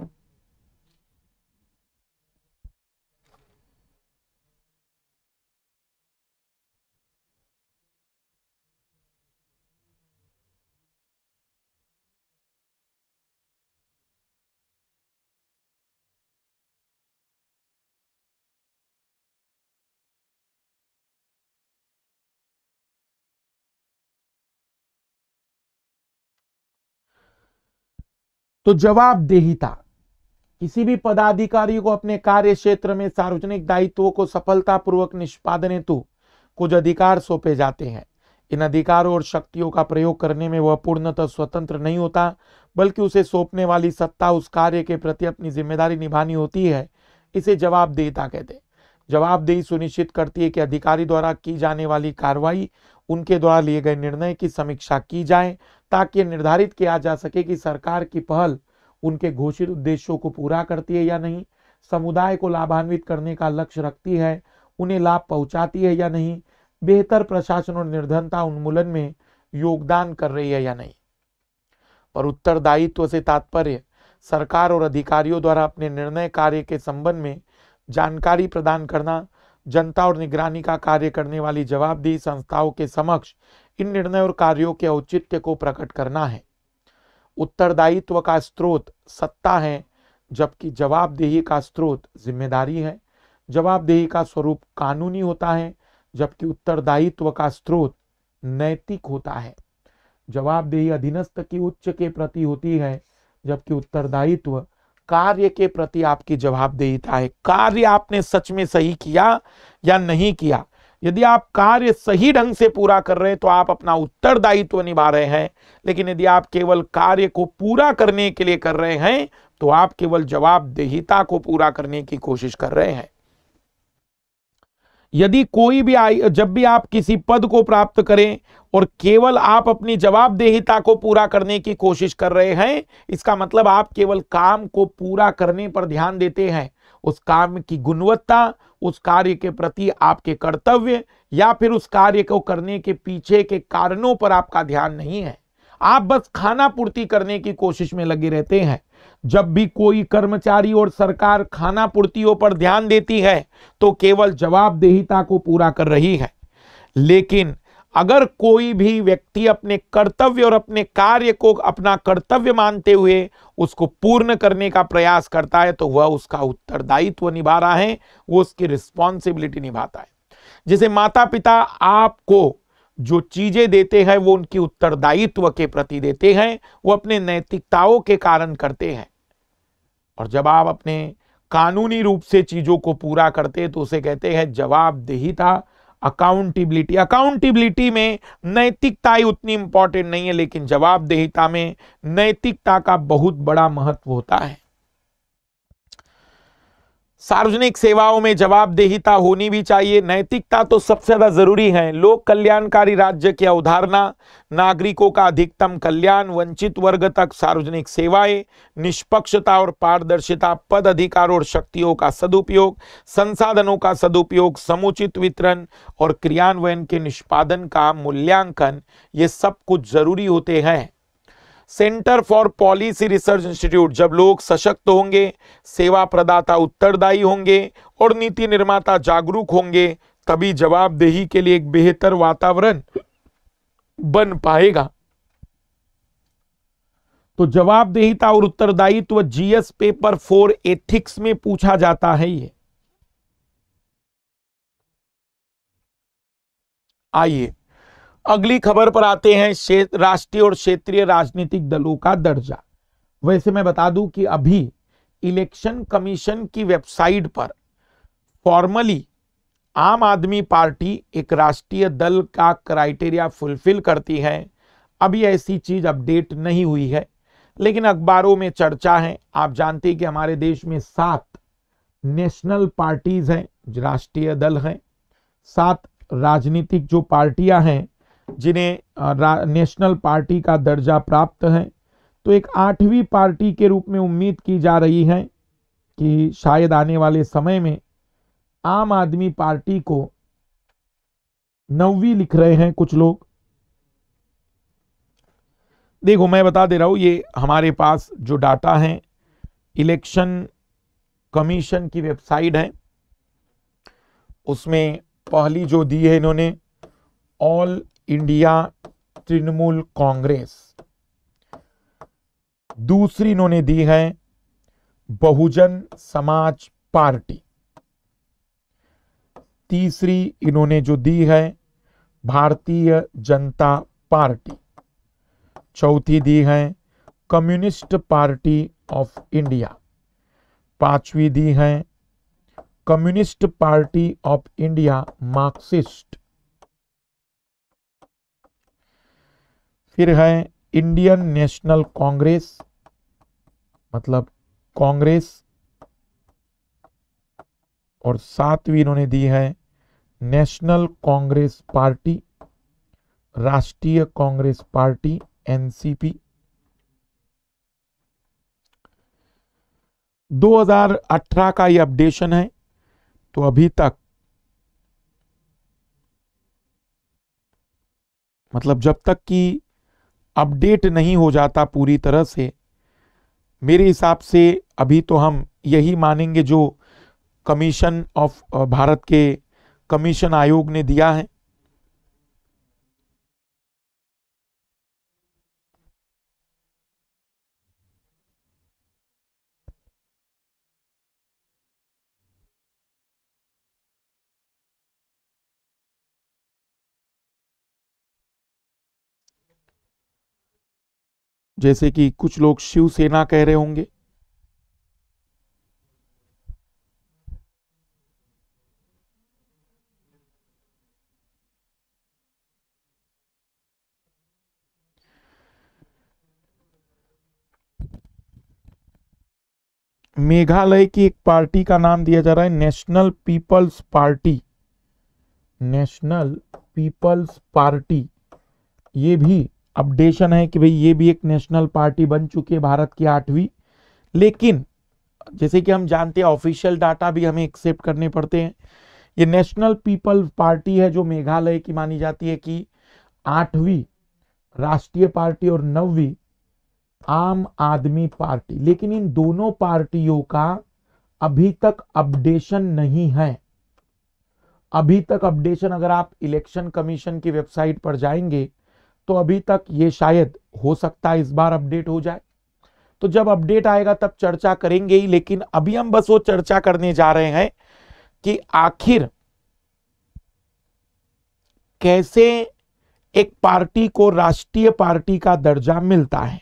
तो जवाबदेहिता किसी भी पदाधिकारी को अपने कार्य क्षेत्र में सार्वजनिक दायित्वों को सफलतापूर्वक निष्पादन हेतु तो कुछ अधिकार सौंपे जाते हैं इन अधिकारों और शक्तियों का प्रयोग करने में वह पूर्णतः स्वतंत्र नहीं होता बल्कि उसे सौंपने वाली सत्ता उस कार्य के प्रति अपनी जिम्मेदारी निभानी होती है इसे जवाबदेहिता कहते हैं जवाबदेही सुनिश्चित करती है कि अधिकारी द्वारा की जाने वाली कार्रवाई उनके द्वारा लिए गए निर्णय की समीक्षा की जाए ताकि निर्धारित किया जा सके कि सरकार की पहल उनके घोषित उद्देश्यों को पूरा करती है या नहीं समुदाय को लाभान्वित करने का लक्ष्य रखती है उन्हें लाभ पहुंचाती है या नहीं बेहतर प्रशासन और निर्धनता उन्मूलन में योगदान कर रही है या नहीं पर उत्तरदायित्व से तात्पर्य सरकार और अधिकारियों द्वारा अपने निर्णय कार्य के संबंध में जानकारी प्रदान करना जनता और निगरानी का कार्य करने वाली जवाबदेही संस्थाओं के समक्ष इन निर्णय और कार्यों के औचित्य को प्रकट करना है उत्तरदायित्व का स्रोत सत्ता है जबकि जवाबदेही का स्रोत जिम्मेदारी है जवाबदेही का स्वरूप कानूनी होता है जबकि उत्तरदायित्व का स्रोत नैतिक होता है जवाबदेही अधीनस्थ की उच्च के प्रति होती है जबकि उत्तरदायित्व कार्य के प्रति आपकी जवाबदेहिता है कार्य आपने सच में सही किया या नहीं किया यदि आप कार्य सही ढंग से पूरा कर रहे हैं तो आप अपना उत्तरदायित्व तो निभा रहे हैं लेकिन यदि आप केवल कार्य को पूरा करने के लिए कर रहे हैं तो आप केवल जवाबदेहिता को पूरा करने की कोशिश कर रहे हैं यदि कोई भी आई जब भी आप किसी पद को प्राप्त करें और केवल आप अपनी जवाबदेहिता को पूरा करने की कोशिश कर रहे हैं इसका मतलब आप केवल काम को पूरा करने पर ध्यान देते हैं उस काम की गुणवत्ता उस कार्य के प्रति आपके कर्तव्य या फिर उस कार्य को करने के पीछे के कारणों पर आपका ध्यान नहीं है आप बस खाना पूर्ति करने की कोशिश में लगे रहते हैं जब भी कोई कर्मचारी और सरकार खाना पूर्तियों पर ध्यान देती है तो केवल जवाबदेहिता को पूरा कर रही है लेकिन अगर कोई भी व्यक्ति अपने कर्तव्य और अपने कार्य को अपना कर्तव्य मानते हुए उसको पूर्ण करने का प्रयास करता है तो वह उसका उत्तरदायित्व निभा रहा है वो उसकी रिस्पॉन्सिबिलिटी निभाता है जैसे माता पिता आपको जो चीजें देते हैं वो उनकी उत्तरदायित्व के प्रति देते हैं वो अपने नैतिकताओं के कारण करते हैं और जब आप अपने कानूनी रूप से चीजों को पूरा करते हैं तो उसे कहते हैं जवाबदेही था अकाउंटेबिलिटी अकाउंटेबिलिटी में नैतिकता ही उतनी इंपॉर्टेंट नहीं है लेकिन जवाबदेहिता में नैतिकता का बहुत बड़ा महत्व होता है सार्वजनिक सेवाओं में जवाबदेहिता होनी भी चाहिए नैतिकता तो सबसे ज़्यादा जरूरी है लोक कल्याणकारी राज्य की अवधारणा नागरिकों का अधिकतम कल्याण वंचित वर्ग तक सार्वजनिक सेवाएं निष्पक्षता और पारदर्शिता पद अधिकार और शक्तियों का सदुपयोग संसाधनों का सदुपयोग समुचित वितरण और क्रियान्वयन के निष्पादन का मूल्यांकन ये सब कुछ जरूरी होते हैं centre for policy research institute जब लोग सशक्त होंगे सेवा प्रदाता उत्तरदायी होंगे और नीति निर्माता जागरूक होंगे तभी जवाबदेही के लिए एक बेहतर वातावरण बन पाएगा तो जवाबदेहिता और उत्तरदायित्व जीएस पेपर फोर एथिक्स में पूछा जाता है ये आइए अगली खबर पर आते हैं राष्ट्रीय और क्षेत्रीय राजनीतिक दलों का दर्जा वैसे मैं बता दूं कि अभी इलेक्शन कमीशन की वेबसाइट पर फॉर्मली आम आदमी पार्टी एक राष्ट्रीय दल का क्राइटेरिया फुलफिल करती है अभी ऐसी चीज अपडेट नहीं हुई है लेकिन अखबारों में चर्चा है आप जानते हैं कि हमारे देश में सात नेशनल पार्टीज हैं राष्ट्रीय दल हैं सात राजनीतिक जो पार्टियां हैं जिन्हें नेशनल पार्टी का दर्जा प्राप्त है तो एक आठवीं पार्टी के रूप में उम्मीद की जा रही है कि शायद आने वाले समय में आम आदमी पार्टी को नवी लिख रहे हैं कुछ लोग देखो मैं बता दे रहा हूं ये हमारे पास जो डाटा है इलेक्शन कमीशन की वेबसाइट है उसमें पहली जो दी है इन्होंने ऑल इंडिया तृणमूल कांग्रेस दूसरी इन्होंने दी है बहुजन समाज पार्टी तीसरी इन्होंने जो दी है भारतीय जनता पार्टी चौथी दी है कम्युनिस्ट पार्टी ऑफ इंडिया पांचवी दी है communist party of India marxist फिर है इंडियन नेशनल कांग्रेस मतलब कांग्रेस और सातवीं इन्होंने दी है नेशनल कांग्रेस पार्टी राष्ट्रीय कांग्रेस पार्टी एनसीपी 2018 का ये अपडेशन है तो अभी तक मतलब जब तक कि अपडेट नहीं हो जाता पूरी तरह से मेरे हिसाब से अभी तो हम यही मानेंगे जो कमीशन ऑफ भारत के कमीशन आयोग ने दिया है जैसे कि कुछ लोग शिवसेना कह रहे होंगे मेघालय की एक पार्टी का नाम दिया जा रहा है national peoples party national peoples party ये भी अपडेशन है कि भाई ये भी एक नेशनल पार्टी बन चुकी है भारत की आठवीं लेकिन जैसे कि हम जानते हैं ऑफिशियल डाटा भी हमें एक्सेप्ट करने पड़ते हैं ये नेशनल पीपल पार्टी है जो मेघालय की मानी जाती है कि आठवीं राष्ट्रीय पार्टी और नवी आम आदमी पार्टी लेकिन इन दोनों पार्टियों का अभी तक अपडेशन नहीं है अभी तक अपडेशन अगर आप इलेक्शन कमीशन की वेबसाइट पर जाएंगे तो अभी तक ये शायद हो सकता है इस बार अपडेट हो जाए तो जब अपडेट आएगा तब चर्चा करेंगे ही लेकिन अभी हम बस वो चर्चा करने जा रहे हैं कि आखिर कैसे एक पार्टी को राष्ट्रीय पार्टी का दर्जा मिलता है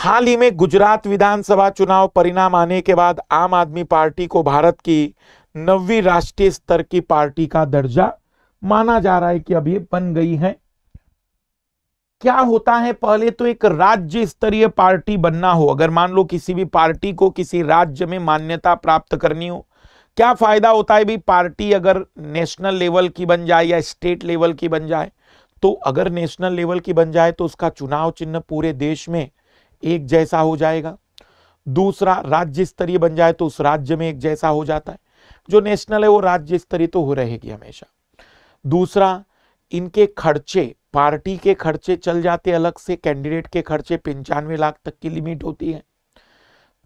हाल ही में गुजरात विधानसभा चुनाव परिणाम आने के बाद आम आदमी पार्टी को भारत की नवी राष्ट्रीय स्तर की पार्टी का दर्जा माना जा रहा है कि अभी बन गई है क्या होता है पहले तो एक राज्य स्तरीय पार्टी बनना हो अगर मान लो किसी भी पार्टी को किसी राज्य में मान्यता प्राप्त करनी हो क्या फायदा होता है भाई पार्टी अगर नेशनल लेवल की बन जाए या स्टेट लेवल की बन जाए तो अगर नेशनल लेवल की बन जाए तो उसका चुनाव चिन्ह पूरे देश में एक जैसा हो जाएगा दूसरा राज्य स्तरीय बन जाए तो उस राज्य में एक जैसा हो जाता है जो नेशनल है वो राज्य स्तरीय तो हो रहेगी हमेशा दूसरा इनके खर्चे पार्टी के खर्चे चल जाते अलग से कैंडिडेट के खर्चे पंचानवे लाख तक की लिमिट होती है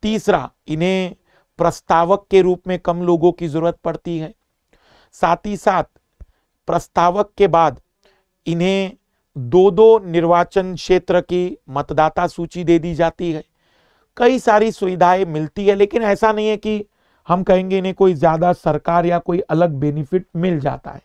तीसरा इन्हें प्रस्तावक के रूप में कम लोगों की जरूरत पड़ती है साथ ही साथ प्रस्तावक के बाद इन्हें दो दो निर्वाचन क्षेत्र की मतदाता सूची दे दी जाती है कई सारी सुविधाएं मिलती है लेकिन ऐसा नहीं है कि हम कहेंगे इन्हें कोई ज़्यादा सरकार या कोई अलग बेनिफिट मिल जाता है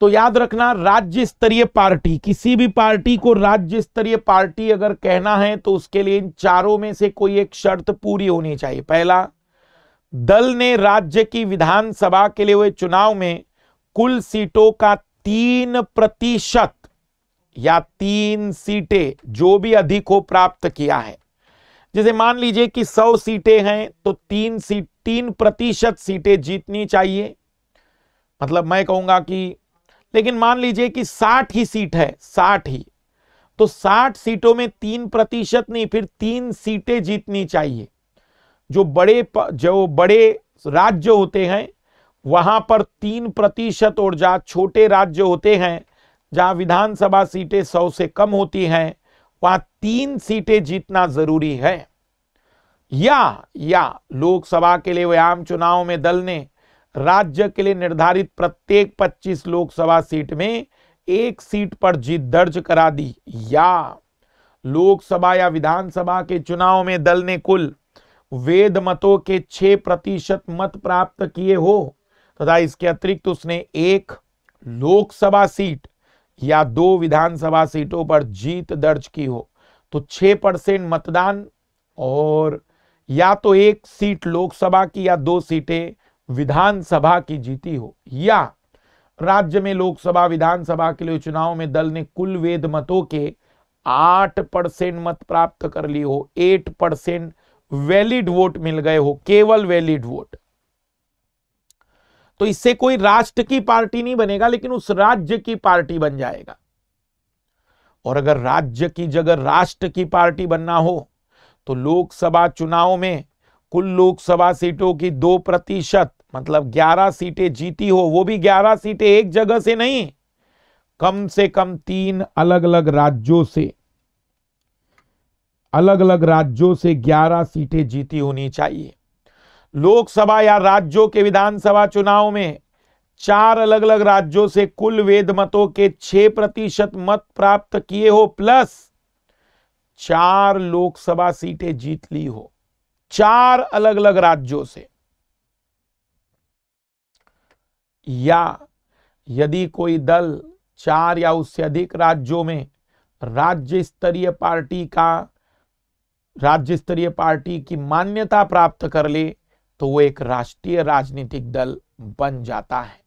तो याद रखना राज्य स्तरीय पार्टी किसी भी पार्टी को राज्य स्तरीय पार्टी अगर कहना है तो उसके लिए इन चारों में से कोई एक शर्त पूरी होनी चाहिए पहला दल ने राज्य की विधानसभा के लिए हुए चुनाव में कुल सीटों का तीन प्रतिशत या तीन सीटें जो भी अधिक हो प्राप्त किया है जैसे मान लीजिए कि सौ सीटें हैं तो तीन सीट तीन प्रतिशत सीटें जीतनी चाहिए मतलब मैं कहूंगा कि लेकिन मान लीजिए कि 60 ही सीट है 60 ही तो 60 सीटों में तीन प्रतिशत नहीं फिर तीन सीटें जीतनी चाहिए जो बड़े जो बड़े राज्य होते हैं वहां पर तीन प्रतिशत और जहां छोटे राज्य होते हैं जहां विधानसभा सीटें सौ से कम होती हैं वहां तीन सीटें जीतना जरूरी है या या लोकसभा के लिए व्यायाम चुनाव में दल ने राज्य के लिए निर्धारित प्रत्येक 25 लोकसभा सीट में एक सीट पर जीत दर्ज करा दी या लोकसभा या विधानसभा के चुनाव में दल ने कुल वेद मतों के 6 प्रतिशत मत प्राप्त किए हो तथा इसके अतिरिक्त उसने एक लोकसभा सीट या दो विधानसभा सीटों पर जीत दर्ज की हो तो 6 परसेंट मतदान और या तो एक सीट लोकसभा की या दो सीटें विधानसभा की जीती हो या राज्य में लोकसभा विधानसभा के लिए चुनाव में दल ने कुल वेद मतों के आठ परसेंट मत प्राप्त कर लिए हो एट परसेंट वैलिड वोट मिल गए हो केवल वैलिड वोट तो इससे कोई राष्ट्र की पार्टी नहीं बनेगा लेकिन उस राज्य की पार्टी बन जाएगा और अगर राज्य की जगह राष्ट्र की पार्टी बनना हो तो लोकसभा चुनाव में कुल लोकसभा सीटों की दो प्रतिशत मतलब 11 सीटें जीती हो वो भी 11 सीटें एक जगह से नहीं कम से कम तीन अलग अलग राज्यों से अलग अलग राज्यों से 11 सीटें जीती होनी चाहिए लोकसभा या राज्यों के विधानसभा चुनाव में चार अलग अलग राज्यों से कुल वेद मतों के छह प्रतिशत मत प्राप्त किए हो प्लस चार लोकसभा सीटें जीत ली हो चार अलग अलग राज्यों से या यदि कोई दल चार या उससे अधिक राज्यों में राज्य स्तरीय पार्टी का राज्य स्तरीय पार्टी की मान्यता प्राप्त कर ले तो वो एक राष्ट्रीय राजनीतिक दल बन जाता है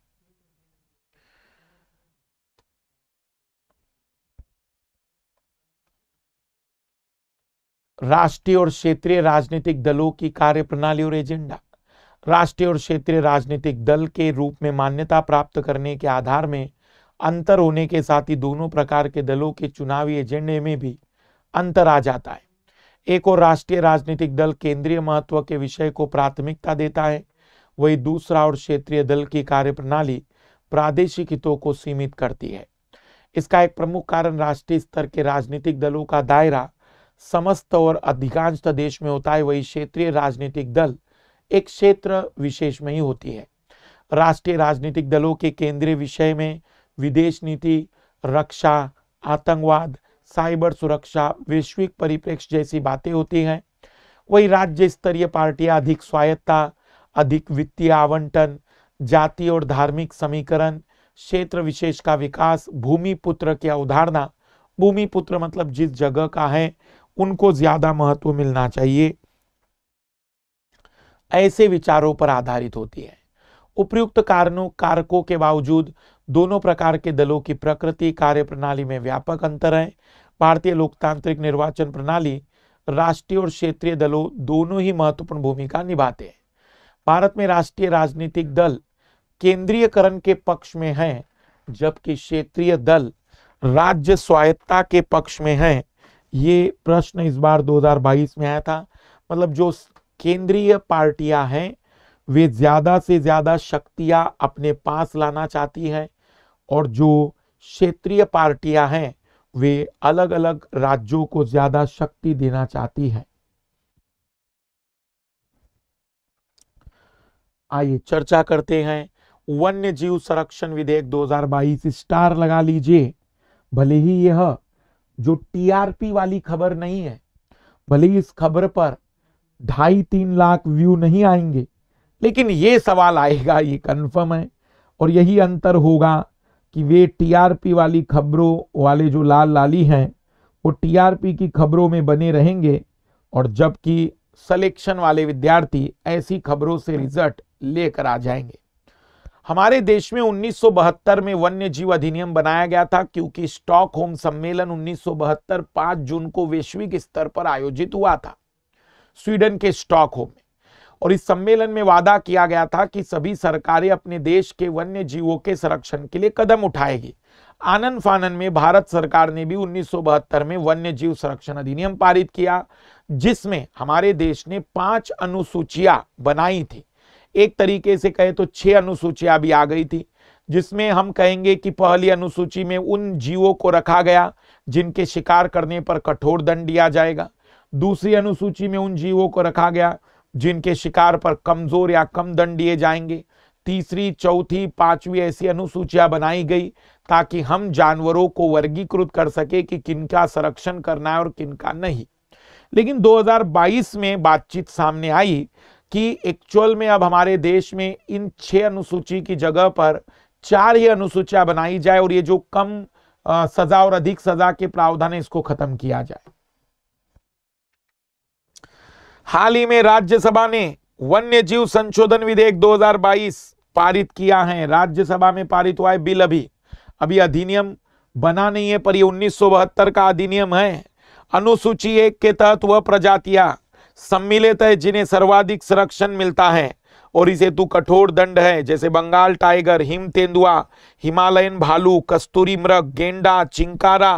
राष्ट्रीय और क्षेत्रीय राजनीतिक दलों की कार्यप्रणाली और एजेंडा राष्ट्रीय और क्षेत्रीय राजनीतिक दल के रूप में मान्यता प्राप्त करने के आधार में अंतर होने के साथ ही दोनों प्रकार के दलों के चुनावी एजेंडे में भी अंतर आ जाता है एक और राष्ट्रीय राजनीतिक दल केंद्रीय महत्व के विषय को प्राथमिकता देता है वही दूसरा और क्षेत्रीय दल की कार्यप्रणाली प्रादेशिक हितों को सीमित करती है इसका एक प्रमुख कारण राष्ट्रीय स्तर के राजनीतिक दलों का दायरा समस्त और अधिकांश देश में होता है वही क्षेत्रीय राजनीतिक दल एक क्षेत्र विशेष में ही होती है राष्ट्रीय राजनीतिक दलों के केंद्रीय विषय में विदेश नीति रक्षा आतंकवाद साइबर सुरक्षा वैश्विक परिप्रेक्ष्य जैसी बातें होती हैं वही राज्य स्तरीय पार्टियां अधिक स्वायत्ता अधिक वित्तीय आवंटन जाति और धार्मिक समीकरण क्षेत्र विशेष का विकास भूमिपुत्र की अवधारणा भूमिपुत्र मतलब जिस जगह का है उनको ज्यादा महत्व मिलना चाहिए ऐसे विचारों पर आधारित होती है उपयुक्त कारणों कारकों के बावजूद दोनों प्रकार के दलों की प्रकृति कार्य प्रणाली में व्यापक अंतर है भारतीय लोकतांत्रिक निर्वाचन प्रणाली राष्ट्रीय और क्षेत्रीय दलों दोनों ही महत्वपूर्ण भूमिका निभाते हैं भारत में राष्ट्रीय राजनीतिक दल केंद्रीयकरण के पक्ष में है जबकि क्षेत्रीय दल राज्य स्वायत्ता के पक्ष में है ये प्रश्न इस बार 2022 में आया था मतलब जो केंद्रीय पार्टियां हैं वे ज़्यादा से ज़्यादा शक्तियां अपने पास लाना चाहती हैं और जो क्षेत्रीय पार्टियां हैं वे अलग अलग राज्यों को ज़्यादा शक्ति देना चाहती हैं आइए चर्चा करते हैं वन्य जीव संरक्षण विधेयक 2022 स्टार लगा लीजिए भले ही यह जो टीआरपी वाली खबर नहीं है भले इस खबर पर ढाई तीन लाख व्यू नहीं आएंगे लेकिन ये सवाल आएगा ये कन्फर्म है और यही अंतर होगा कि वे टीआरपी वाली खबरों वाले जो लाल लाली हैं वो टीआरपी की खबरों में बने रहेंगे और जबकि सलेक्शन वाले विद्यार्थी ऐसी खबरों से रिजल्ट लेकर आ जाएंगे हमारे देश में 1972 में वन्य जीव अधिनियम बनाया गया था क्योंकि स्टॉक होम सम्मेलन 1972 पांच जून को वैश्विक स्तर पर आयोजित हुआ था स्वीडन के स्टॉक होम में और इस सम्मेलन में वादा किया गया था कि सभी सरकारें अपने देश के वन्य जीवों के संरक्षण के लिए कदम उठाएगी आनंद फानन में भारत सरकार ने भी उन्नीस में वन्य जीव संरक्षण अधिनियम पारित किया जिसमें हमारे देश ने पांच अनुसूचिया बनाई थी एक तरीके से कहे तो छह अनुसूचियां भी आ गई थी जिसमें हम कहेंगे कि पहली अनुसूची में उन जीवों को रखा गया जिनके शिकार करने पर कठोर दंड दिया जाएगा दूसरी अनुसूची में उन जीवों को रखा गया जिनके शिकार पर कमजोर या कम दंड दिए जाएंगे तीसरी चौथी पांचवी ऐसी अनुसूचियां बनाई गई ताकि हम जानवरों को वर्गीकृत कर सके कि किनका संरक्षण करना है और किनका नहीं लेकिन 2022 में बातचीत सामने आई कि एक्चुअल में अब हमारे देश में इन छह अनुसूची की जगह पर चार ही अनुसूचियां बनाई जाए और ये जो कम सजा और अधिक सजा के प्रावधान है इसको खत्म किया जाए हाल ही में राज्यसभा ने वन्य जीव संशोधन विधेयक 2022 पारित किया है राज्यसभा में पारित हुआ है बिल अभी अभी अधिनियम बना नहीं है पर यह उन्नीस का अधिनियम है अनुसूची एक के तहत वह प्रजातियां सम्मिलित है जिन्हें सर्वाधिक संरक्षण मिलता है और इसे तो कठोर दंड है जैसे बंगाल टाइगर हिम तेंदुआ हिमालयन भालू कस्तूरी मृग गेंडा चिंकारा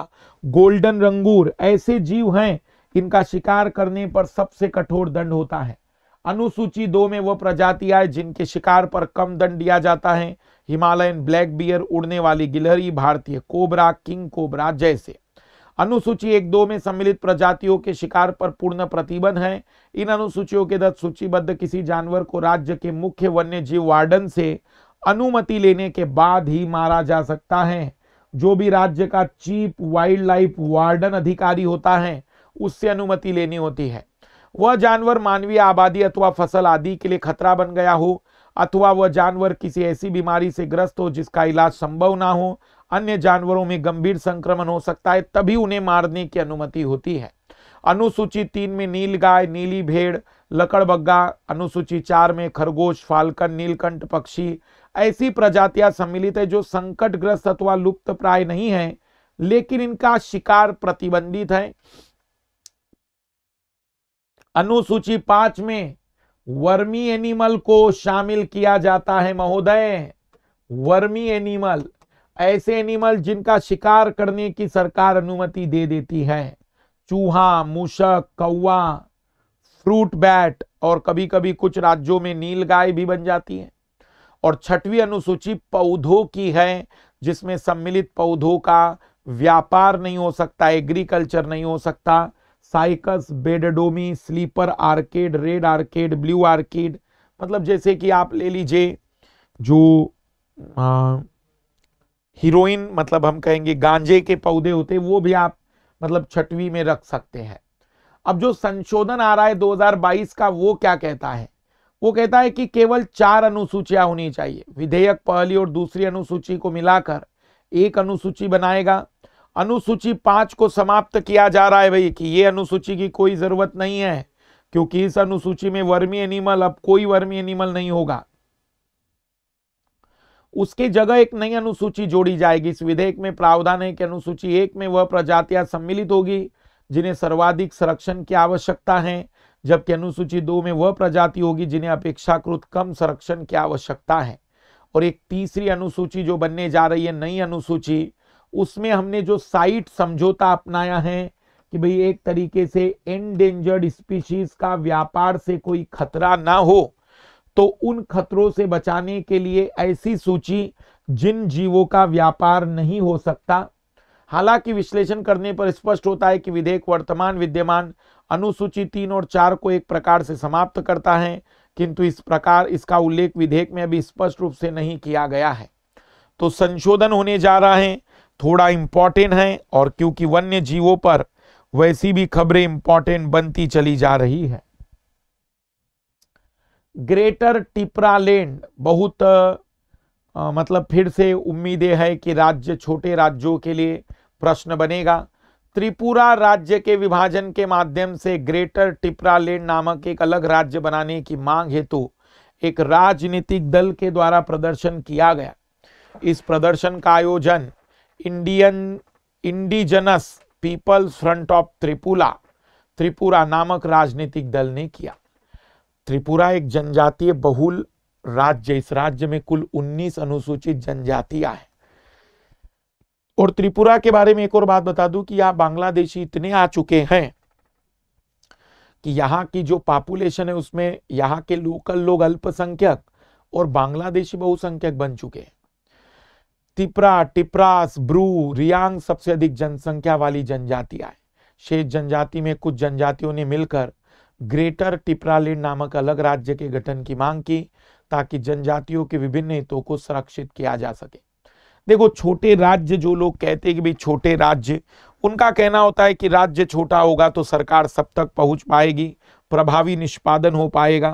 गोल्डन रंगूर ऐसे जीव हैं इनका शिकार करने पर सबसे कठोर दंड होता है अनुसूची दो में वह प्रजातियां जिनके शिकार पर कम दंड दिया जाता है हिमालयन ब्लैक बियर उड़ने वाली गिलहरी भारतीय कोबरा किंग कोबरा जैसे अनुसूची एक दो में सम्मिलित प्रजातियों के शिकार पर पूर्ण प्रतिबंध है इन अनुसूचियों के तहत सूचीबद्ध किसी जानवर को राज्य के मुख्य वन्य जीव वार्डन से अनुमति लेने के बाद ही मारा जा सकता है जो भी राज्य का चीफ वाइल्ड लाइफ वार्डन अधिकारी होता है उससे अनुमति लेनी होती है वह जानवर मानवीय आबादी अथवा फसल आदि के लिए खतरा बन गया हो अथवा वह जानवर किसी ऐसी बीमारी से ग्रस्त हो जिसका इलाज संभव ना हो अन्य जानवरों में गंभीर संक्रमण हो सकता है तभी उन्हें मारने की अनुमति होती है अनुसूची तीन में नील गाय नीली भेड़ लकड़बग्गा अनुसूची चार में खरगोश फाल्कन नीलकंठ पक्षी ऐसी प्रजातियां सम्मिलित है जो संकटग्रस्त अथवा लुप्त प्राय नहीं है लेकिन इनका शिकार प्रतिबंधित है अनुसूची पांच में वर्मी एनिमल को शामिल किया जाता है महोदय वर्मी एनिमल ऐसे एनिमल जिनका शिकार करने की सरकार अनुमति दे देती है चूहा मूषक कौआ फ्रूट बैट और कभी कभी कुछ राज्यों में नील गाय भी बन जाती है और छठवीं अनुसूची पौधों की है जिसमें सम्मिलित पौधों का व्यापार नहीं हो सकता एग्रीकल्चर नहीं हो सकता cycas beddomei slipper orchid red orchid blue orchid मतलब जैसे कि आप ले लीजिए जो आ, हीरोइन मतलब हम कहेंगे गांजे के पौधे होते वो भी आप मतलब छठवी में रख सकते हैं अब जो संशोधन आ रहा है 2022 का वो क्या कहता है वो कहता है कि केवल चार अनुसूचियां होनी चाहिए विधेयक पहली और दूसरी अनुसूची को मिलाकर एक अनुसूची बनाएगा अनुसूची पांच को समाप्त किया जा रहा है भाई कि ये अनुसूची की कोई ज़रूरत नहीं है क्योंकि इस अनुसूची में वर्मी एनिमल अब कोई वर्मी एनिमल नहीं होगा उसकी जगह एक नई अनुसूची जोड़ी जाएगी इस विधेयक में प्रावधान है कि अनुसूची एक में वह प्रजातियां सम्मिलित होगी जिन्हें सर्वाधिक संरक्षण की आवश्यकता है जबकि अनुसूची दो में वह प्रजाति होगी जिन्हें अपेक्षाकृत कम संरक्षण की आवश्यकता है और एक तीसरी अनुसूची जो बनने जा रही है नई अनुसूची उसमें हमने जो साइट समझौता अपनाया है कि भाई एक तरीके से एंडेंजर्ड स्पीशीज का व्यापार से कोई खतरा ना हो तो उन खतरों से बचाने के लिए ऐसी सूची जिन जीवों का व्यापार नहीं हो सकता हालांकि विश्लेषण करने पर स्पष्ट होता है कि विधेयक वर्तमान विद्यमान अनुसूची तीन और चार को एक प्रकार से समाप्त करता है किंतु इस प्रकार इसका उल्लेख विधेयक में अभी स्पष्ट रूप से नहीं किया गया है तो संशोधन होने जा रहा है थोड़ा इंपॉर्टेंट है और क्योंकि वन्य जीवों पर वैसी भी खबरें इंपॉर्टेंट बनती चली जा रही है ग्रेटर टिपरा लैंड बहुत आ, मतलब फिर से उम्मीदें है कि राज्य छोटे राज्यों के लिए प्रश्न बनेगा त्रिपुरा राज्य के विभाजन के माध्यम से ग्रेटर टिपरा लैंड नामक एक अलग राज्य बनाने की मांग हेतु तो एक राजनीतिक दल के द्वारा प्रदर्शन किया गया इस प्रदर्शन का आयोजन Indian indigenous peoples front of Tripura Tripura नामक राजनीतिक दल ने किया त्रिपुरा एक जनजातीय बहुल राज्य इस राज्य में कुल 19 अनुसूचित जनजातियां हैं और त्रिपुरा के बारे में एक और बात बता दूं कि यहाँ बांग्लादेशी इतने आ चुके हैं कि यहाँ की जो पॉपुलेशन है उसमें यहाँ के लोकल लोग अल्पसंख्यक और बांग्लादेशी बहुसंख्यक बन चुके हैं तिपरा टिपरास ब्रू रियांग सबसे अधिक जनसंख्या वाली जनजातियां हैं शेष जनजाति में कुछ जनजातियों ने मिलकर ग्रेटर टिपरालैंड नामक अलग राज्य के गठन की मांग की ताकि जनजातियों के विभिन्न हितों को संरक्षित किया जा सके देखो छोटे राज्य जो लोग कहते हैं कि छोटे राज्य उनका कहना होता है कि राज्य छोटा होगा तो सरकार सब तक पहुंच पाएगी प्रभावी निष्पादन हो पाएगा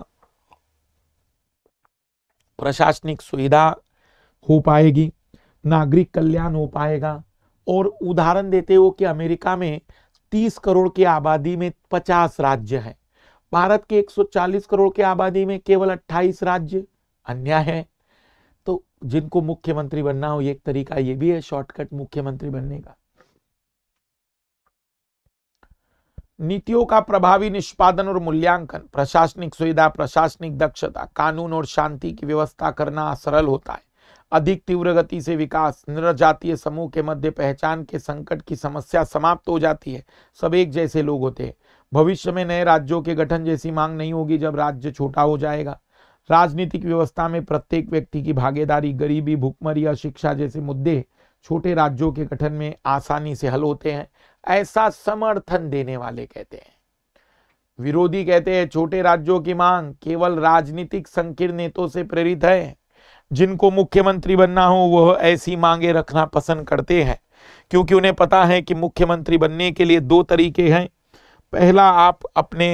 प्रशासनिक सुविधा हो पाएगी नागरिक कल्याण हो पाएगा और उदाहरण देते हो कि अमेरिका में 30 करोड़ की आबादी में 50 राज्य हैं भारत की 140 करोड़ की आबादी में केवल 28 राज्य अन्याय है तो जिनको मुख्यमंत्री बनना हो एक तरीका ये भी है शॉर्टकट मुख्यमंत्री बनने का नीतियों का प्रभावी निष्पादन और मूल्यांकन प्रशासनिक सुविधा प्रशासनिक दक्षता कानून और शांति की व्यवस्था करना सरल होता है अधिक तीव्र गति से विकास निर्जातीय समूह के मध्य पहचान के संकट की समस्या समाप्त हो जाती है सब एक जैसे लोग होते हैं भविष्य में नए राज्यों के गठन जैसी मांग नहीं होगी जब राज्य छोटा हो जाएगा राजनीतिक व्यवस्था में प्रत्येक व्यक्ति की भागीदारी गरीबी भूखमरी शिक्षा जैसे मुद्दे छोटे राज्यों के गठन में आसानी से हल होते हैं ऐसा समर्थन देने वाले कहते हैं विरोधी कहते हैं छोटे राज्यों की मांग केवल राजनीतिक संकीर्ण नेतों से प्रेरित है जिनको मुख्यमंत्री बनना हो वह ऐसी मांगे रखना पसंद करते हैं क्योंकि उन्हें पता है कि मुख्यमंत्री बनने के लिए दो तरीके हैं पहला आप अपने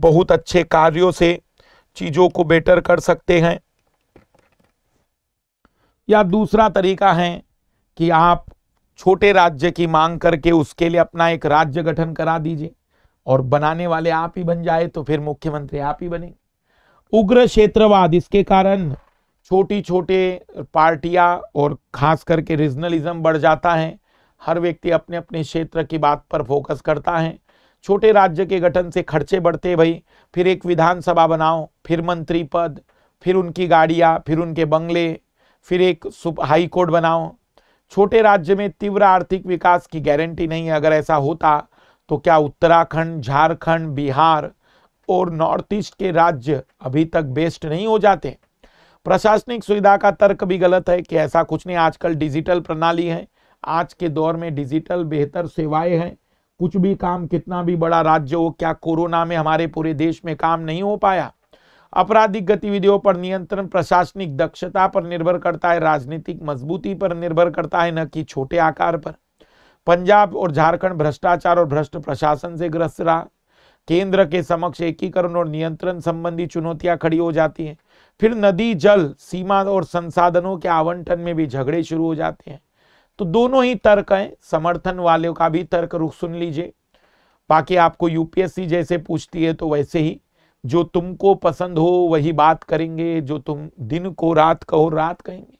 बहुत अच्छे कार्यों से चीज़ों को बेटर कर सकते हैं या दूसरा तरीका है कि आप छोटे राज्य की मांग करके उसके लिए अपना एक राज्य गठन करा दीजिए और बनाने वाले आप ही बन जाए तो फिर मुख्यमंत्री आप ही बने उग्र क्षेत्रवाद इसके कारण छोटी छोटे पार्टियां और खास करके रीजनलिज्म बढ़ जाता है हर व्यक्ति अपने अपने क्षेत्र की बात पर फोकस करता है छोटे राज्य के गठन से खर्चे बढ़ते भाई फिर एक विधानसभा बनाओ फिर मंत्री पद फिर उनकी गाड़ियाँ फिर उनके बंगले फिर एक हाई कोर्ट बनाओ छोटे राज्य में तीव्र आर्थिक विकास की गारंटी नहीं है अगर ऐसा होता तो क्या उत्तराखंड झारखंड बिहार और नॉर्थ ईस्ट के राज्य अभी तक बेस्ट नहीं हो जाते प्रशासनिक सुविधा का तर्क भी गलत है कि ऐसा कुछ नहीं आजकल डिजिटल प्रणाली है आज के दौर में डिजिटल बेहतर सेवाएं हैं कुछ भी काम कितना भी बड़ा राज्य हो क्या कोरोना में हमारे पूरे देश में काम नहीं हो पाया आपराधिक गतिविधियों पर नियंत्रण प्रशासनिक दक्षता पर निर्भर करता है राजनीतिक मजबूती पर निर्भर करता है न कि छोटे आकार पर पंजाब और झारखंड भ्रष्टाचार और भ्रष्ट प्रशासन से ग्रस्त रहा केंद्र के समक्ष एकीकरण और नियंत्रण संबंधी चुनौतियां खड़ी हो जाती हैं फिर नदी जल सीमा और संसाधनों के आवंटन में भी झगड़े शुरू हो जाते हैं तो दोनों ही तर्क हैं समर्थन वाले का भी तर्क रुख सुन लीजिए बाकी आपको यूपीएससी जैसे पूछती है तो वैसे ही जो तुमको पसंद हो वही बात करेंगे जो तुम दिन को रात कहो रात कहेंगे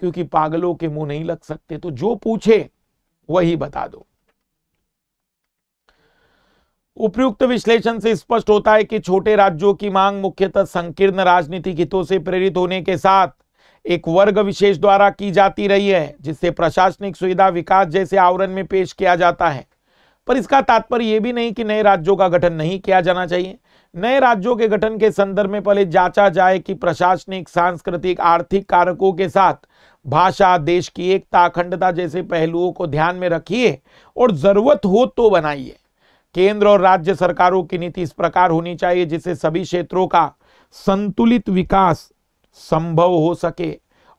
क्योंकि पागलों के मुंह नहीं लग सकते तो जो पूछे वही बता दो उपयुक्त विश्लेषण से स्पष्ट होता है कि छोटे राज्यों की मांग मुख्यतः संकीर्ण राजनीतिक हितों से प्रेरित होने के साथ एक वर्ग विशेष द्वारा की जाती रही है जिससे प्रशासनिक सुविधा विकास जैसे आवरण में पेश किया जाता है पर इसका तात्पर्य यह भी नहीं कि नए राज्यों का गठन नहीं किया जाना चाहिए नए राज्यों के गठन के संदर्भ में पहले जांचा जाए कि प्रशासनिक सांस्कृतिक आर्थिक कारकों के साथ भाषा देश की एकता अखंडता जैसे पहलुओं को ध्यान में रखिए और जरूरत हो तो बनाइए केंद्र और राज्य सरकारों की नीति इस प्रकार होनी चाहिए जिससे सभी क्षेत्रों का संतुलित विकास संभव हो सके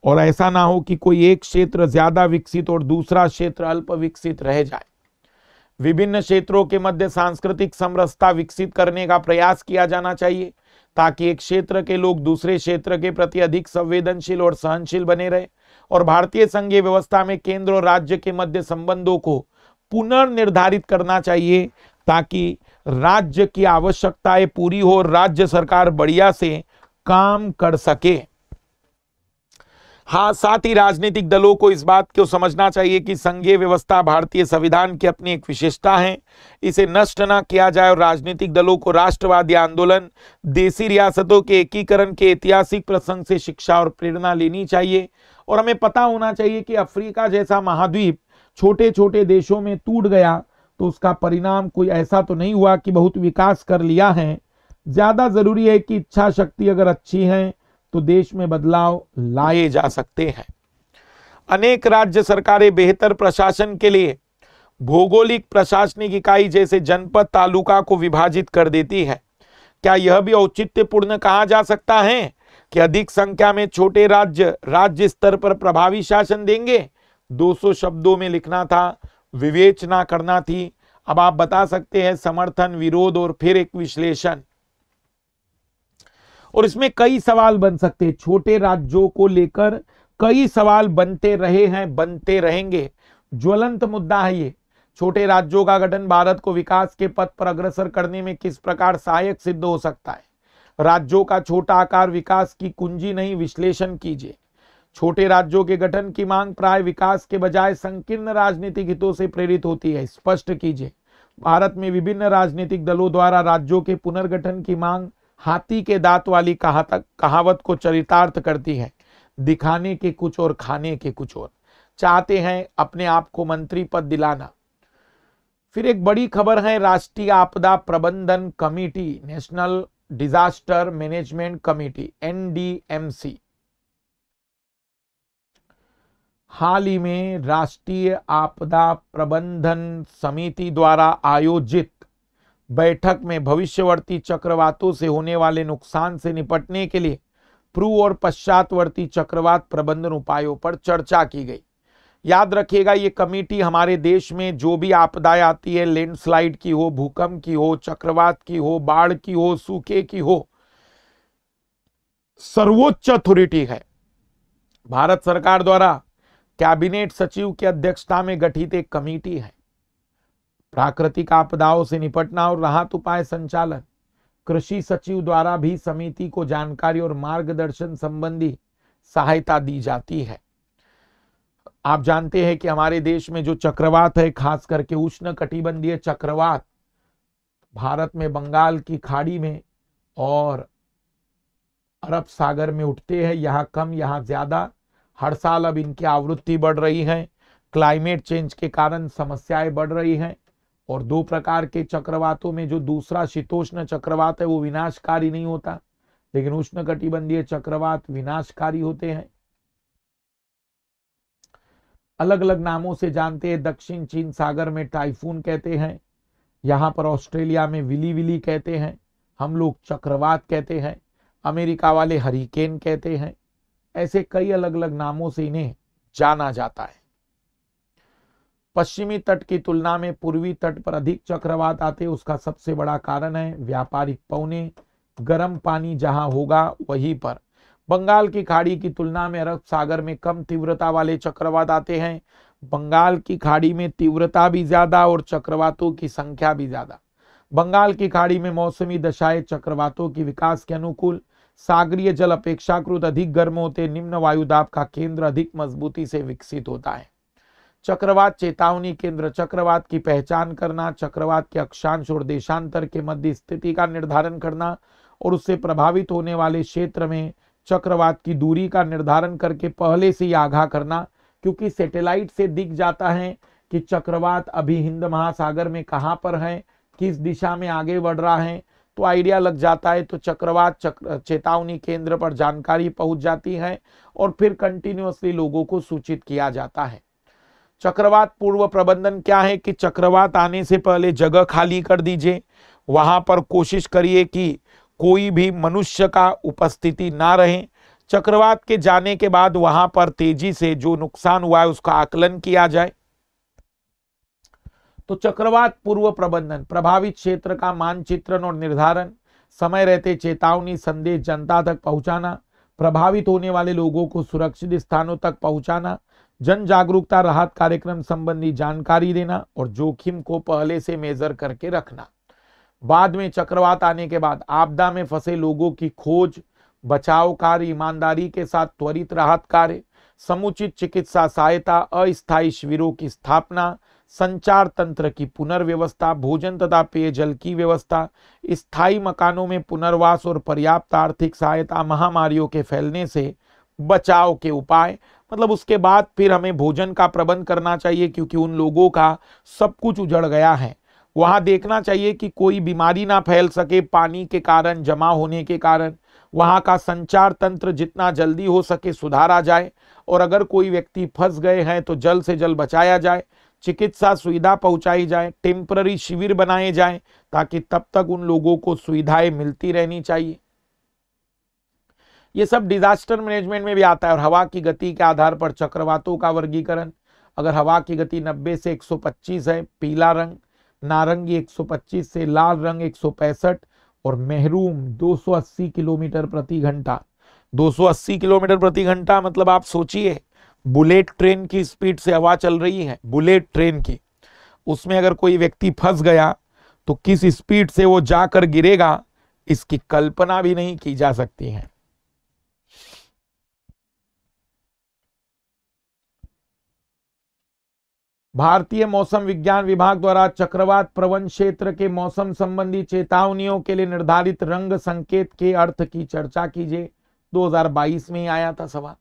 और ऐसा ना हो कि कोई एक क्षेत्र ज्यादा विकसित और दूसरा क्षेत्र अल्प विकसित रह जाए विभिन्न क्षेत्रों के मध्य सांस्कृतिक समरसता विकसित करने का प्रयास किया जाना चाहिए ताकि एक क्षेत्र के लोग दूसरे क्षेत्र के प्रति अधिक संवेदनशील और सहनशील बने रहे और भारतीय संघीय व्यवस्था में केंद्र और राज्य के मध्य संबंधों को पुनर्निर्धारित करना चाहिए ताकि राज्य की आवश्यकताएं पूरी हो और राज्य सरकार बढ़िया से काम कर सके हाँ साथ ही राजनीतिक दलों को इस बात को समझना चाहिए कि संघीय व्यवस्था भारतीय संविधान की अपनी एक विशेषता है इसे नष्ट ना किया जाए और राजनीतिक दलों को राष्ट्रवादी आंदोलन देसी रियासतों के एकीकरण के ऐतिहासिक प्रसंग से शिक्षा और प्रेरणा लेनी चाहिए और हमें पता होना चाहिए कि अफ्रीका जैसा महाद्वीप छोटे छोटे देशों में टूट गया तो उसका परिणाम कोई ऐसा तो नहीं हुआ कि बहुत विकास कर लिया है ज़्यादा ज़रूरी है कि इच्छा शक्ति अगर अच्छी है तो देश में बदलाव लाए जा सकते हैं अनेक राज्य सरकारें बेहतर प्रशासन के लिए भौगोलिक प्रशासनिक इकाई जैसे जनपद तालुका को विभाजित कर देती है क्या यह भी औचित्यपूर्ण कहा जा सकता है कि अधिक संख्या में छोटे राज्य राज्य स्तर पर प्रभावी शासन देंगे 200 शब्दों में लिखना था विवेचना करना थी अब आप बता सकते हैं समर्थन विरोध और फिर एक विश्लेषण और इसमें कई सवाल बन सकते हैं छोटे राज्यों को लेकर कई सवाल बनते रहे हैं बनते रहेंगे ज्वलंत मुद्दा है ये छोटे राज्यों का गठन भारत को विकास के पथ पर अग्रसर करने में किस प्रकार सहायक सिद्ध हो सकता है राज्यों का छोटा आकार विकास की कुंजी नहीं विश्लेषण कीजिए छोटे राज्यों के गठन की मांग प्राय विकास के बजाय संकीर्ण राजनीतिक हितों से प्रेरित होती है स्पष्ट कीजिए भारत में विभिन्न राजनीतिक दलों द्वारा राज्यों के पुनर्गठन की मांग हाथी के दांत वाली कहावत को चरितार्थ करती है दिखाने के कुछ और खाने के कुछ और चाहते हैं अपने आप को मंत्री पद दिलाना फिर एक बड़ी खबर है राष्ट्रीय आपदा प्रबंधन committee national disaster management committee NDMC हाल ही में राष्ट्रीय आपदा प्रबंधन समिति द्वारा आयोजित बैठक में भविष्यवर्ती चक्रवातों से होने वाले नुकसान से निपटने के लिए प्रू और पश्चातवर्ती चक्रवात प्रबंधन उपायों पर चर्चा की गई याद रखिएगा ये कमेटी हमारे देश में जो भी आपदाएं आती है लैंडस्लाइड की हो भूकंप की हो चक्रवात की हो बाढ़ की हो सूखे की हो सर्वोच्च अथॉरिटी है भारत सरकार द्वारा कैबिनेट सचिव की अध्यक्षता में गठित एक कमेटी है प्राकृतिक आपदाओं से निपटना और राहत उपाय संचालन कृषि सचिव द्वारा भी समिति को जानकारी और मार्गदर्शन संबंधी सहायता दी जाती है आप जानते हैं कि हमारे देश में जो चक्रवात है खास करके उष्ण कटिबंधीय चक्रवात भारत में बंगाल की खाड़ी में और अरब सागर में उठते हैं यहाँ कम यहाँ ज्यादा हर साल अब इनकी आवृत्ति बढ़ रही है क्लाइमेट चेंज के कारण समस्याएं बढ़ रही हैं और दो प्रकार के चक्रवातों में जो दूसरा शीतोष्ण चक्रवात है वो विनाशकारी नहीं होता लेकिन उष्ण कटिबंधीय चक्रवात विनाशकारी होते हैं अलग अलग नामों से जानते हैं दक्षिण चीन सागर में टाइफून कहते हैं यहाँ पर ऑस्ट्रेलिया में विली विली कहते हैं हम लोग चक्रवात कहते हैं अमेरिका वाले हरिकेन कहते हैं ऐसे कई अलग अलग नामों से इन्हें जाना जाता है पश्चिमी तट की तुलना में पूर्वी तट पर अधिक चक्रवात आते उसका सबसे बड़ा कारण है व्यापारिक पौने गर्म पानी जहां होगा वहीं पर बंगाल की खाड़ी की तुलना में अरब सागर में कम तीव्रता वाले चक्रवात आते हैं बंगाल की खाड़ी में तीव्रता भी ज्यादा और चक्रवातों की संख्या भी ज्यादा बंगाल की खाड़ी में मौसमी दशाएं चक्रवातों की विकास के अनुकूल सागरीय जल अपेक्षाकृत अधिक गर्म होते निम्न वायुदाब का केंद्र अधिक मजबूती से विकसित होता है चक्रवात चेतावनी केंद्र चक्रवात की पहचान करना चक्रवात के अक्षांश और देशांतर के मध्य स्थिति का निर्धारण करना और उससे प्रभावित होने वाले क्षेत्र में चक्रवात की दूरी का निर्धारण करके पहले से ही आगाह करना क्योंकि सैटेलाइट से दिख जाता है कि चक्रवात अभी हिंद महासागर में कहाँ पर है किस दिशा में आगे बढ़ रहा है तो आइडिया लग जाता है तो चक्रवात चक्र चेतावनी केंद्र पर जानकारी पहुंच जाती है और फिर कंटिन्यूसली लोगों को सूचित किया जाता है चक्रवात पूर्व प्रबंधन क्या है कि चक्रवात आने से पहले जगह खाली कर दीजिए वहां पर कोशिश करिए कि कोई भी मनुष्य का उपस्थिति ना रहे चक्रवात के जाने के बाद वहां पर तेजी से जो नुकसान हुआ है उसका आकलन किया जाए तो चक्रवात पूर्व प्रबंधन प्रभावित क्षेत्र का मानचित्रण और निर्धारण समय रहते चेतावनी संदेश जनता तक पहुंचाना प्रभावित होने वाले लोगों को सुरक्षित स्थानों तक पहुंचाना जन जागरूकता राहत कार्यक्रम संबंधी जानकारी देना और जोखिम को पहले से मेजर करके रखना बाद में चक्रवात आने के बाद आपदा में फंसे लोगों की खोज बचाव कार्य ईमानदारी के साथ त्वरित राहत कार्य समुचित चिकित्सा सहायता अस्थायी शिविरों की स्थापना संचार तंत्र की पुनर्व्यवस्था भोजन तथा पेयजल की व्यवस्था स्थायी मकानों में पुनर्वास और पर्याप्त आर्थिक सहायता महामारियों के फैलने से बचाव के उपाय मतलब उसके बाद फिर हमें भोजन का प्रबंध करना चाहिए क्योंकि उन लोगों का सब कुछ उजड़ गया है वहाँ देखना चाहिए कि कोई बीमारी ना फैल सके पानी के कारण जमा होने के कारण वहाँ का संचार तंत्र जितना जल्दी हो सके सुधारा जाए और अगर कोई व्यक्ति फंस गए हैं तो जल्द से जल्द बचाया जाए चिकित्सा सुविधा पहुंचाई जाए टेम्पररी शिविर बनाए जाएँ ताकि तब तक उन लोगों को सुविधाएं मिलती रहनी चाहिए ये सब डिजास्टर मैनेजमेंट में भी आता है और हवा की गति के आधार पर चक्रवातों का वर्गीकरण अगर हवा की गति 90 से 125 है पीला रंग नारंगी 125 से लाल रंग एक और मेहरूम 280 किलोमीटर प्रति घंटा 280 किलोमीटर प्रति घंटा मतलब आप सोचिए बुलेट ट्रेन की स्पीड से हवा चल रही है बुलेट ट्रेन की उसमें अगर कोई व्यक्ति फंस गया तो किस स्पीड से वो जाकर गिरेगा इसकी कल्पना भी नहीं की जा सकती है भारतीय मौसम विज्ञान विभाग द्वारा चक्रवात प्रवन क्षेत्र के मौसम संबंधी चेतावनियों के लिए निर्धारित रंग संकेत के अर्थ की चर्चा कीजिए 2022 में आया था सवाल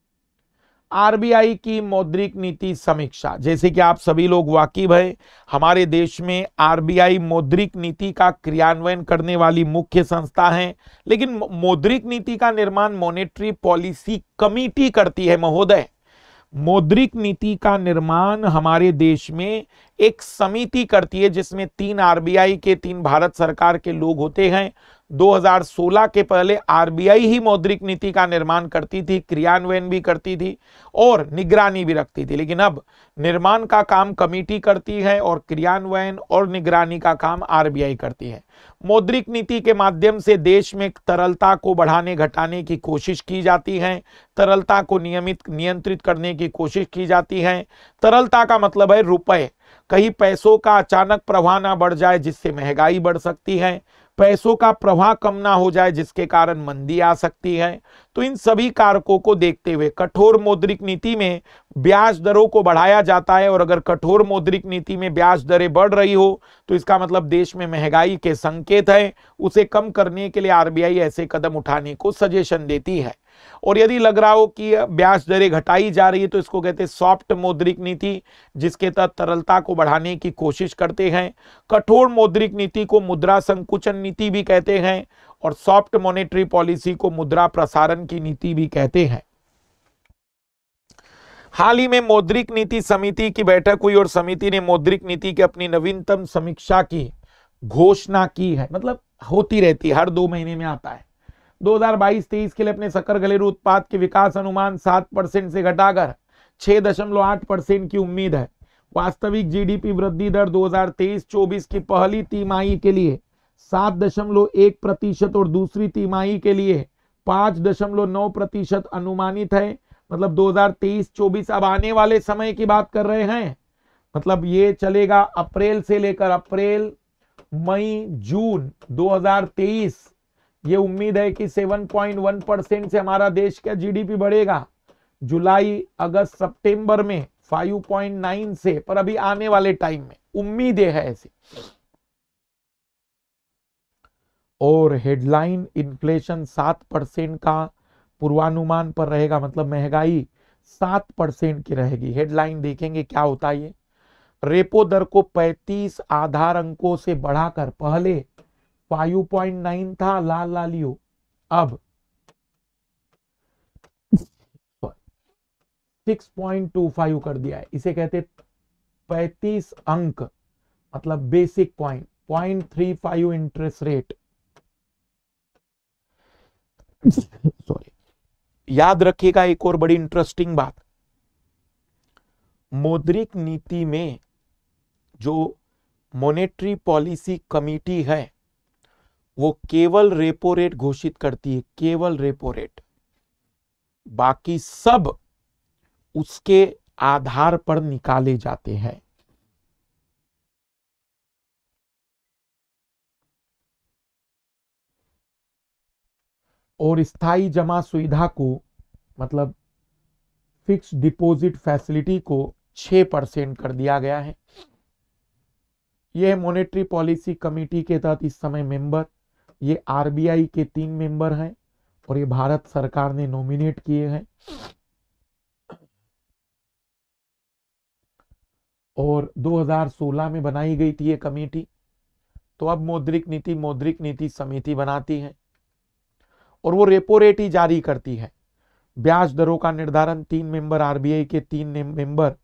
आरबीआई की मौद्रिक नीति समीक्षा जैसे कि आप सभी लोग वाकिफ है हमारे देश में आरबीआई मौद्रिक नीति का क्रियान्वयन करने वाली मुख्य संस्था है लेकिन मौद्रिक नीति का निर्माण मॉनेटरी पॉलिसी कमिटी करती है महोदय मौद्रिक नीति का निर्माण हमारे देश में एक समिति करती है जिसमें तीन आरबीआई के तीन भारत सरकार के लोग होते हैं 2016 के पहले आरबीआई ही मौद्रिक नीति का निर्माण करती थी क्रियान्वयन भी करती थी और निगरानी भी रखती थी लेकिन अब निर्माण का काम कमेटी करती है और क्रियान्वयन और निगरानी का काम आरबीआई करती है मौद्रिक नीति के माध्यम से देश में तरलता को बढ़ाने घटाने की कोशिश की जाती है तरलता को नियमित नियंत्रित करने की कोशिश की जाती है तरलता का मतलब है रुपए कहीं पैसों का अचानक प्रवाह ना बढ़ जाए जिससे महंगाई बढ़ सकती है पैसों का प्रवाह कम ना हो जाए जिसके कारण मंदी आ सकती है तो इन सभी कारकों को देखते हुए कठोर मौद्रिक नीति में ब्याज दरों को बढ़ाया जाता है और अगर कठोर मौद्रिक नीति में ब्याज दरें बढ़ रही हो तो इसका मतलब देश में महंगाई के संकेत है उसे कम करने के लिए आरबीआई ऐसे कदम उठाने को सजेशन देती है और यदि लग रहा हो कि ब्याज दरें घटाई जा रही है तो इसको कहते हैं सॉफ्ट मौद्रिक नीति जिसके तहत तरलता को बढ़ाने की कोशिश करते हैं कठोर मौद्रिक नीति को मुद्रा संकुचन नीति भी कहते हैं और सॉफ्ट मॉनेटरी पॉलिसी को मुद्रा प्रसारण की नीति भी कहते हैं हाल ही में मौद्रिक नीति समिति की बैठक हुई और समिति ने मौद्रिक नीति की अपनी नवीनतम समीक्षा की घोषणा की है मतलब होती रहती है हर दो महीने में आता है 2022-23 के लिए अपने सकर घरेलू उत्पाद के विकास अनुमान 7 परसेंट से घटाकर 6.8 परसेंट की उम्मीद है वास्तविक जीडीपी वृद्धि दर 2023-24 की पहली तिमाही के लिए 7.1 प्रतिशत और दूसरी तिमाही के लिए 5.9 प्रतिशत अनुमानित है मतलब 2023-24 अब आने वाले समय की बात कर रहे हैं मतलब ये चलेगा अप्रैल से लेकर अप्रैल मई जून 2023 ये उम्मीद है कि 7.1 परसेंट से हमारा देश का जीडीपी बढ़ेगा जुलाई अगस्त सितंबर में 5.9 से पर अभी आने वाले टाइम में उम्मीद है ऐसी और हेडलाइन इन्फ्लेशन सात परसेंट का पूर्वानुमान पर रहेगा मतलब महंगाई सात परसेंट की रहेगी हेडलाइन देखेंगे क्या होता है ये रेपो दर को 35 आधार अंकों से बढ़ाकर पहले फाइव पॉइंट नाइन था लाल लालियो अब सिक्स पॉइंट टू फाइव कर दिया है इसे कहते पैतीस अंक मतलब basic point point three five interest rate sorry याद रखिएगा एक और बड़ी इंटरेस्टिंग बात मौद्रिक नीति में जो मॉनेटरी पॉलिसी कमिटी है वो केवल रेपो रेट घोषित करती है केवल रेपो रेट बाकी सब उसके आधार पर निकाले जाते हैं और स्थायी जमा सुविधा को मतलब फिक्स डिपॉजिट फैसिलिटी को 6 परसेंट कर दिया गया है यह मॉनेटरी पॉलिसी कमेटी के तहत इस समय मेंबर ये आरबीआई के तीन मेंबर हैं और ये भारत सरकार ने नॉमिनेट किए हैं और 2016 में बनाई गई थी ये कमेटी तो अब मौद्रिक नीति मौद्रिक नीति समिति बनाती है और वो रेपो रेट ही जारी करती है ब्याज दरों का निर्धारण तीन मेंबर आरबीआई के तीन मेंबर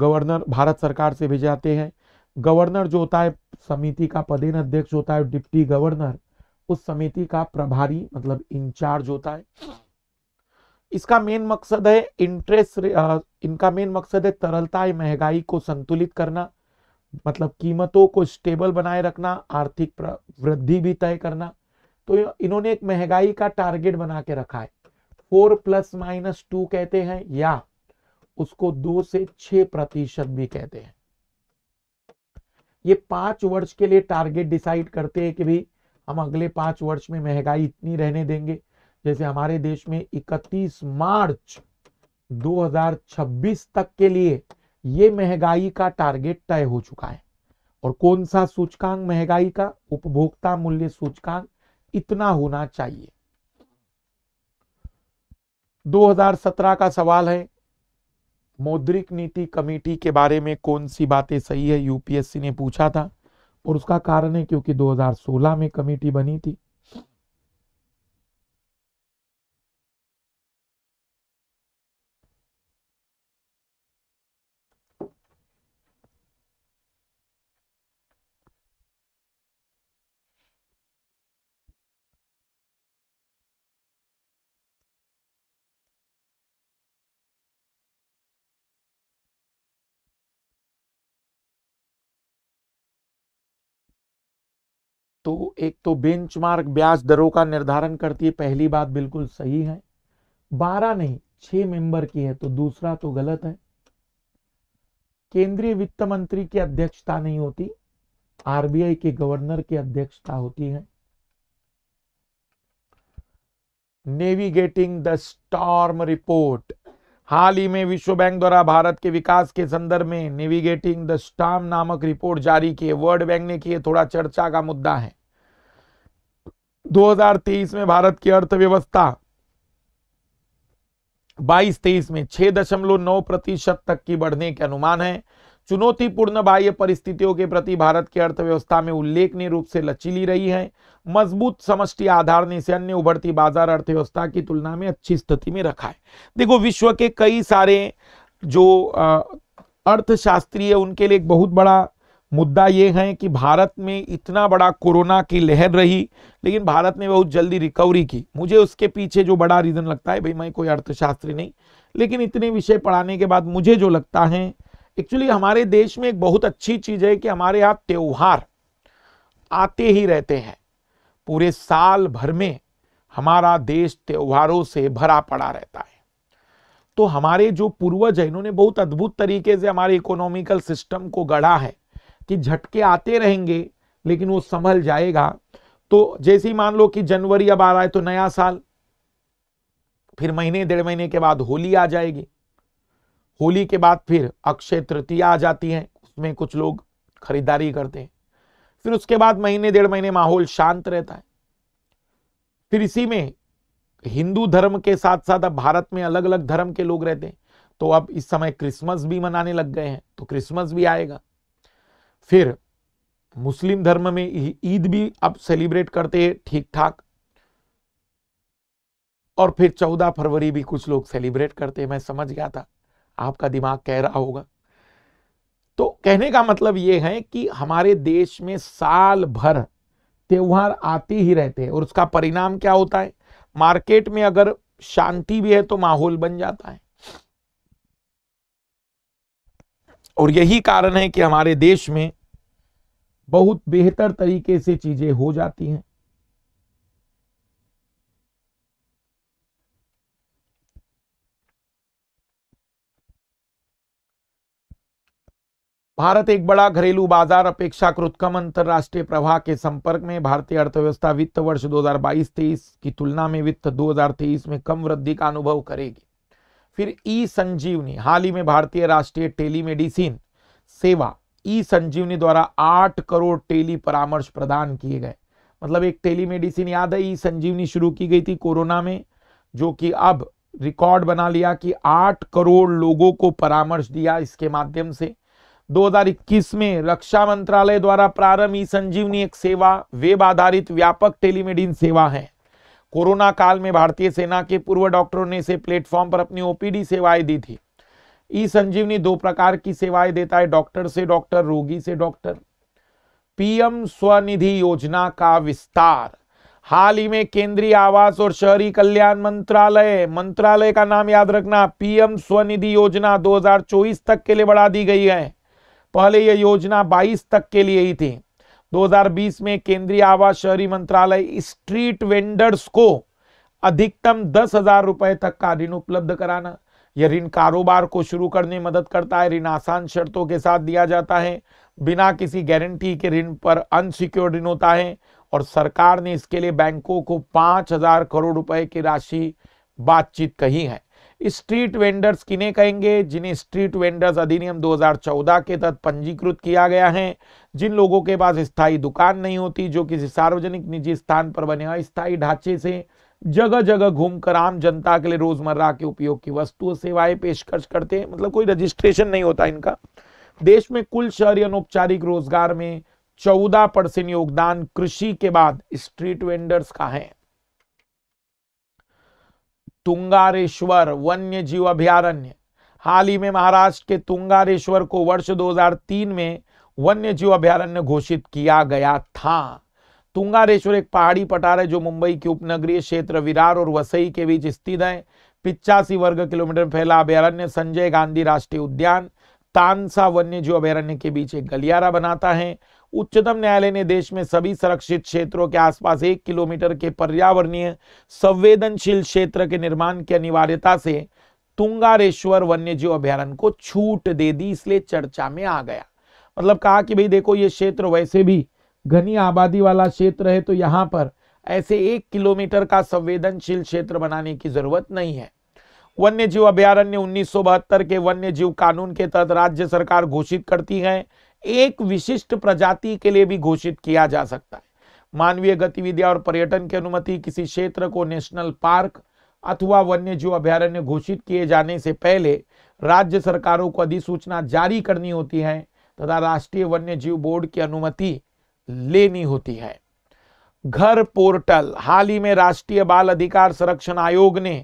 गवर्नर भारत सरकार से भेजाते हैं गवर्नर जो होता है समिति का पदेन अध्यक्ष होता है डिप्टी गवर्नर उस समिति का प्रभारी मतलब इंचार्ज होता है इसका मेन मकसद है इंटरेस्ट इनका मेन मकसद है तरलता है महंगाई को संतुलित करना मतलब कीमतों को स्टेबल बनाए रखना आर्थिक वृद्धि भी तय करना तो इन्होंने एक महंगाई का टारगेट बना के रखा है फोर प्लस माइनस टू कहते हैं या उसको दो से छ प्रतिशत भी कहते हैं ये पांच वर्ष के लिए टारगेट डिसाइड करते हैं कि भाई हम अगले पांच वर्ष में महंगाई इतनी रहने देंगे जैसे हमारे देश में 31 मार्च 2026 तक के लिए ये महंगाई का टारगेट तय हो चुका है और कौन सा सूचकांक महंगाई का उपभोक्ता मूल्य सूचकांक इतना होना चाहिए 2017 का सवाल है मौद्रिक नीति कमेटी के बारे में कौन सी बातें सही है यूपीएससी ने पूछा था और उसका कारण है क्योंकि 2016 में कमेटी बनी थी एक तो बेंचमार्क ब्याज दरों का निर्धारण करती है पहली बात बिल्कुल सही है बारह नहीं छह मेंबर की है तो दूसरा तो गलत है केंद्रीय वित्त मंत्री की अध्यक्षता नहीं होती आरबीआई के गवर्नर की अध्यक्षता होती है नेविगेटिंग द स्टॉर्म रिपोर्ट हाल ही में विश्व बैंक द्वारा भारत के विकास के संदर्भ में नेविगेटिंग द स्टॉर्म नामक रिपोर्ट जारी की है वर्ल्ड बैंक ने की थोड़ा चर्चा का मुद्दा है 2023 में भारत की अर्थव्यवस्था 22-23 में छह दशमलव नौ प्रतिशत तक की बढ़ने के अनुमान है चुनौतीपूर्ण बाह्य परिस्थितियों के प्रति भारत की अर्थव्यवस्था में उल्लेखनीय रूप से लचीली रही है मजबूत समष्टि आधार ने इसे अन्य उभरती बाजार अर्थव्यवस्था की तुलना में अच्छी स्थिति में रखा है देखो विश्व के कई सारे जो अर्थशास्त्री है उनके लिए एक बहुत बड़ा मुद्दा ये है कि भारत में इतना बड़ा कोरोना की लहर रही लेकिन भारत ने बहुत जल्दी रिकवरी की मुझे उसके पीछे जो बड़ा रीज़न लगता है भाई मैं कोई अर्थशास्त्री नहीं लेकिन इतने विषय पढ़ाने के बाद मुझे जो लगता है एक्चुअली हमारे देश में एक बहुत अच्छी चीज़ है कि हमारे यहाँ त्यौहार आते ही रहते हैं पूरे साल भर में हमारा देश त्योहारों से भरा पड़ा रहता है तो हमारे जो पूर्वज है इन्होंने बहुत अद्भुत तरीके से हमारे इकोनॉमिकल सिस्टम को गढ़ा है कि झटके आते रहेंगे लेकिन वो संभल जाएगा तो जैसे ही मान लो कि जनवरी अब आ रहा है तो नया साल फिर महीने डेढ़ महीने के बाद होली आ जाएगी होली के बाद फिर अक्षय तृतीया आ जाती है उसमें कुछ लोग खरीदारी करते हैं फिर उसके बाद महीने डेढ़ महीने माहौल शांत रहता है फिर इसी में हिंदू धर्म के साथ साथ अब भारत में अलग अलग धर्म के लोग रहते हैं तो अब इस समय क्रिसमस भी मनाने लग गए हैं तो क्रिसमस भी आएगा फिर मुस्लिम धर्म में ईद भी अब सेलिब्रेट करते हैं ठीक ठाक और फिर चौदह फरवरी भी कुछ लोग सेलिब्रेट करते हैं मैं समझ गया था आपका दिमाग कह रहा होगा तो कहने का मतलब ये है कि हमारे देश में साल भर त्योहार आते ही रहते हैं और उसका परिणाम क्या होता है मार्केट में अगर शांति भी है तो माहौल बन जाता है और यही कारण है कि हमारे देश में बहुत बेहतर तरीके से चीजें हो जाती हैं भारत एक बड़ा घरेलू बाजार अपेक्षाकृत कम अंतर्राष्ट्रीय प्रवाह के संपर्क में भारतीय अर्थव्यवस्था वित्त वर्ष 2022-23 की तुलना में वित्त 2023 में कम वृद्धि का अनुभव करेगी फिर ई संजीवनी हाल ही में भारतीय राष्ट्रीय टेलीमेडिसिन सेवा ई संजीवनी द्वारा आठ करोड़ टेली परामर्श प्रदान किए गए मतलब एक टेलीमेडिसिन याद है ई संजीवनी शुरू की गई थी कोरोना में जो कि अब रिकॉर्ड बना लिया कि आठ करोड़ लोगों को परामर्श दिया इसके माध्यम से 2021 में रक्षा मंत्रालय द्वारा प्रारंभ ई संजीवनी एक सेवा वेब आधारित व्यापक टेलीमेडिसिन सेवा है कोरोना काल में भारतीय सेना के पूर्व डॉक्टरों ने इसे प्लेटफॉर्म पर अपनी ओपीडी सेवाएं दी थी ई संजीवनी दो प्रकार की सेवाएं देता है डॉक्टर से डॉक्टर रोगी से डॉक्टर पीएम स्वनिधि योजना का विस्तार हाल ही में केंद्रीय आवास और शहरी कल्याण मंत्रालय मंत्रालय का नाम याद रखना पीएम स्वनिधि योजना 2024 तक के लिए बढ़ा दी गई है पहले यह योजना 22 तक के लिए ही थी 2020 में केंद्रीय आवास शहरी मंत्रालय स्ट्रीट वेंडर्स को अधिकतम दस हजार रुपए तक का ऋण उपलब्ध कराना यह ऋण कारोबार को शुरू करने में मदद करता है ऋण आसान शर्तों के साथ दिया जाता है बिना किसी गारंटी के ऋण पर अनसिक्योर्ड ऋण होता है और सरकार ने इसके लिए बैंकों को पांच हजार करोड़ रुपए की राशि बातचीत कही है स्ट्रीट वेंडर्स किने कहेंगे जिन्हें स्ट्रीट वेंडर्स अधिनियम 2014 के तहत पंजीकृत किया गया है जिन लोगों के पास स्थायी दुकान नहीं होती जो किसी सार्वजनिक निजी स्थान पर बने स्थायी ढांचे से जगह जगह घूमकर आम जनता के लिए रोजमर्रा के उपयोग की वस्तु सेवाएं पेशकश करते हैं मतलब कोई रजिस्ट्रेशन नहीं होता इनका देश में कुल शहरी अनौपचारिक रोजगार में चौदह परसेंट योगदान कृषि के बाद स्ट्रीट वेंडर्स का है तुंगारेश्वर वन्य जीव अभ्यारण्य हाल ही में महाराष्ट्र के तुंगारेश्वर को वर्ष 2003 में वन्य जीव अभ्यारण्य घोषित किया गया था तुंगारेश्वर एक पहाड़ी पटार है जो मुंबई के उपनगरीय क्षेत्र विरार और वसई के बीच स्थित है पिचासी वर्ग किलोमीटर फैला अभ्यारण्य संजय गांधी राष्ट्रीय उद्यान तानसा वन्य जीव अभ्यारण्य के बीच एक गलियारा बनाता है उच्चतम न्यायालय ने देश में सभी संरक्षित क्षेत्रों के आसपास एक किलोमीटर के पर्यावरणीय संवेदनशील क्षेत्र के निर्माण की अनिवार्यता से तुंगारेश्वर वन्य जीव अभ्यारण्य को छूट दे दी इसलिए चर्चा में आ गया मतलब कहा कि भाई देखो ये क्षेत्र वैसे भी घनी आबादी वाला क्षेत्र है तो यहाँ पर ऐसे एक किलोमीटर का संवेदनशील क्षेत्र बनाने की जरूरत नहीं है वन्य जीव अभ्यारण्य उन्नीस के वन्य जीव कानून के तहत राज्य सरकार घोषित करती है एक विशिष्ट प्रजाति के लिए भी घोषित किया जा सकता है मानवीय गतिविधियां और पर्यटन की अनुमति किसी क्षेत्र को नेशनल पार्क अथवा वन्य जीव अभ्यारण्य घोषित किए जाने से पहले राज्य सरकारों को अधिसूचना जारी करनी होती है तथा राष्ट्रीय वन्य जीव बोर्ड की अनुमति लेनी होती है घर पोर्टल हाल ही में राष्ट्रीय बाल अधिकार संरक्षण आयोग ने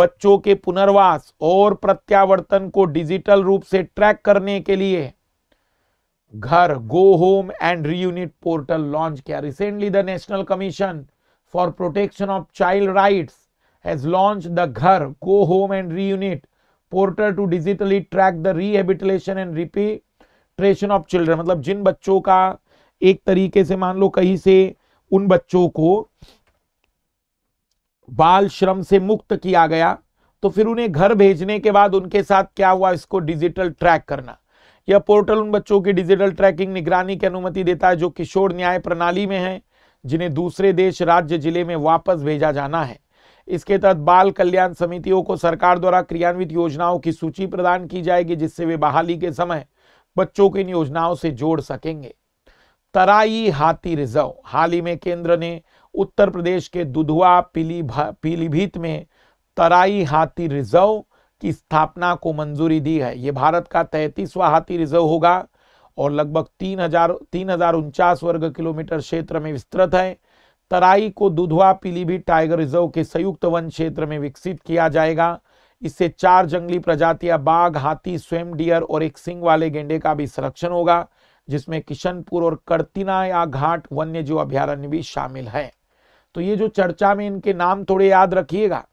बच्चों के पुनर्वास और प्रत्यावर्तन को डिजिटल रूप से ट्रैक करने के लिए घर go home and reunite portal launch किया recently the national commission for protection of child rights has launch the ghar go home and reunite portal to digitally track the rehabilitation and repatriation of children मतलब जिन बच्चों का एक तरीके से मान लो कहीं से उन बच्चों को बाल श्रम से मुक्त किया गया तो फिर उन्हें घर भेजने के बाद उनके साथ क्या हुआ इसको डिजिटल ट्रैक करना यह पोर्टल उन बच्चों की डिजिटल ट्रैकिंग निगरानी की अनुमति देता है जो किशोर न्याय प्रणाली में है जिन्हें दूसरे देश राज्य जिले में वापस भेजा जाना है इसके तहत बाल कल्याण समितियों को सरकार द्वारा क्रियान्वित योजनाओं की सूची प्रदान की जाएगी जिससे वे बहाली के समय बच्चों की इन योजनाओं से जोड़ सकेंगे तराई हाथी रिजर्व हाल ही में केंद्र ने उत्तर प्रदेश के दुधुआ पीली पीलीभीत में तराई हाथी रिजर्व की स्थापना को मंजूरी दी है ये भारत का तैतीसवा हाथी रिजर्व होगा और लगभग तीन हजार तीन हजार उनचास वर्ग किलोमीटर क्षेत्र में विस्तृत है तराई को दुधवा पीलीभीत टाइगर रिजर्व के संयुक्त वन क्षेत्र में विकसित किया जाएगा इससे चार जंगली प्रजातियां बाघ हाथी स्वयं डियर और एक सिंग वाले गेंडे का भी संरक्षण होगा जिसमें किशनपुर और करतीना या घाट वन्य जीव अभ्यारण्य भी शामिल है तो ये जो चर्चा में इनके नाम थोड़े याद रखिएगा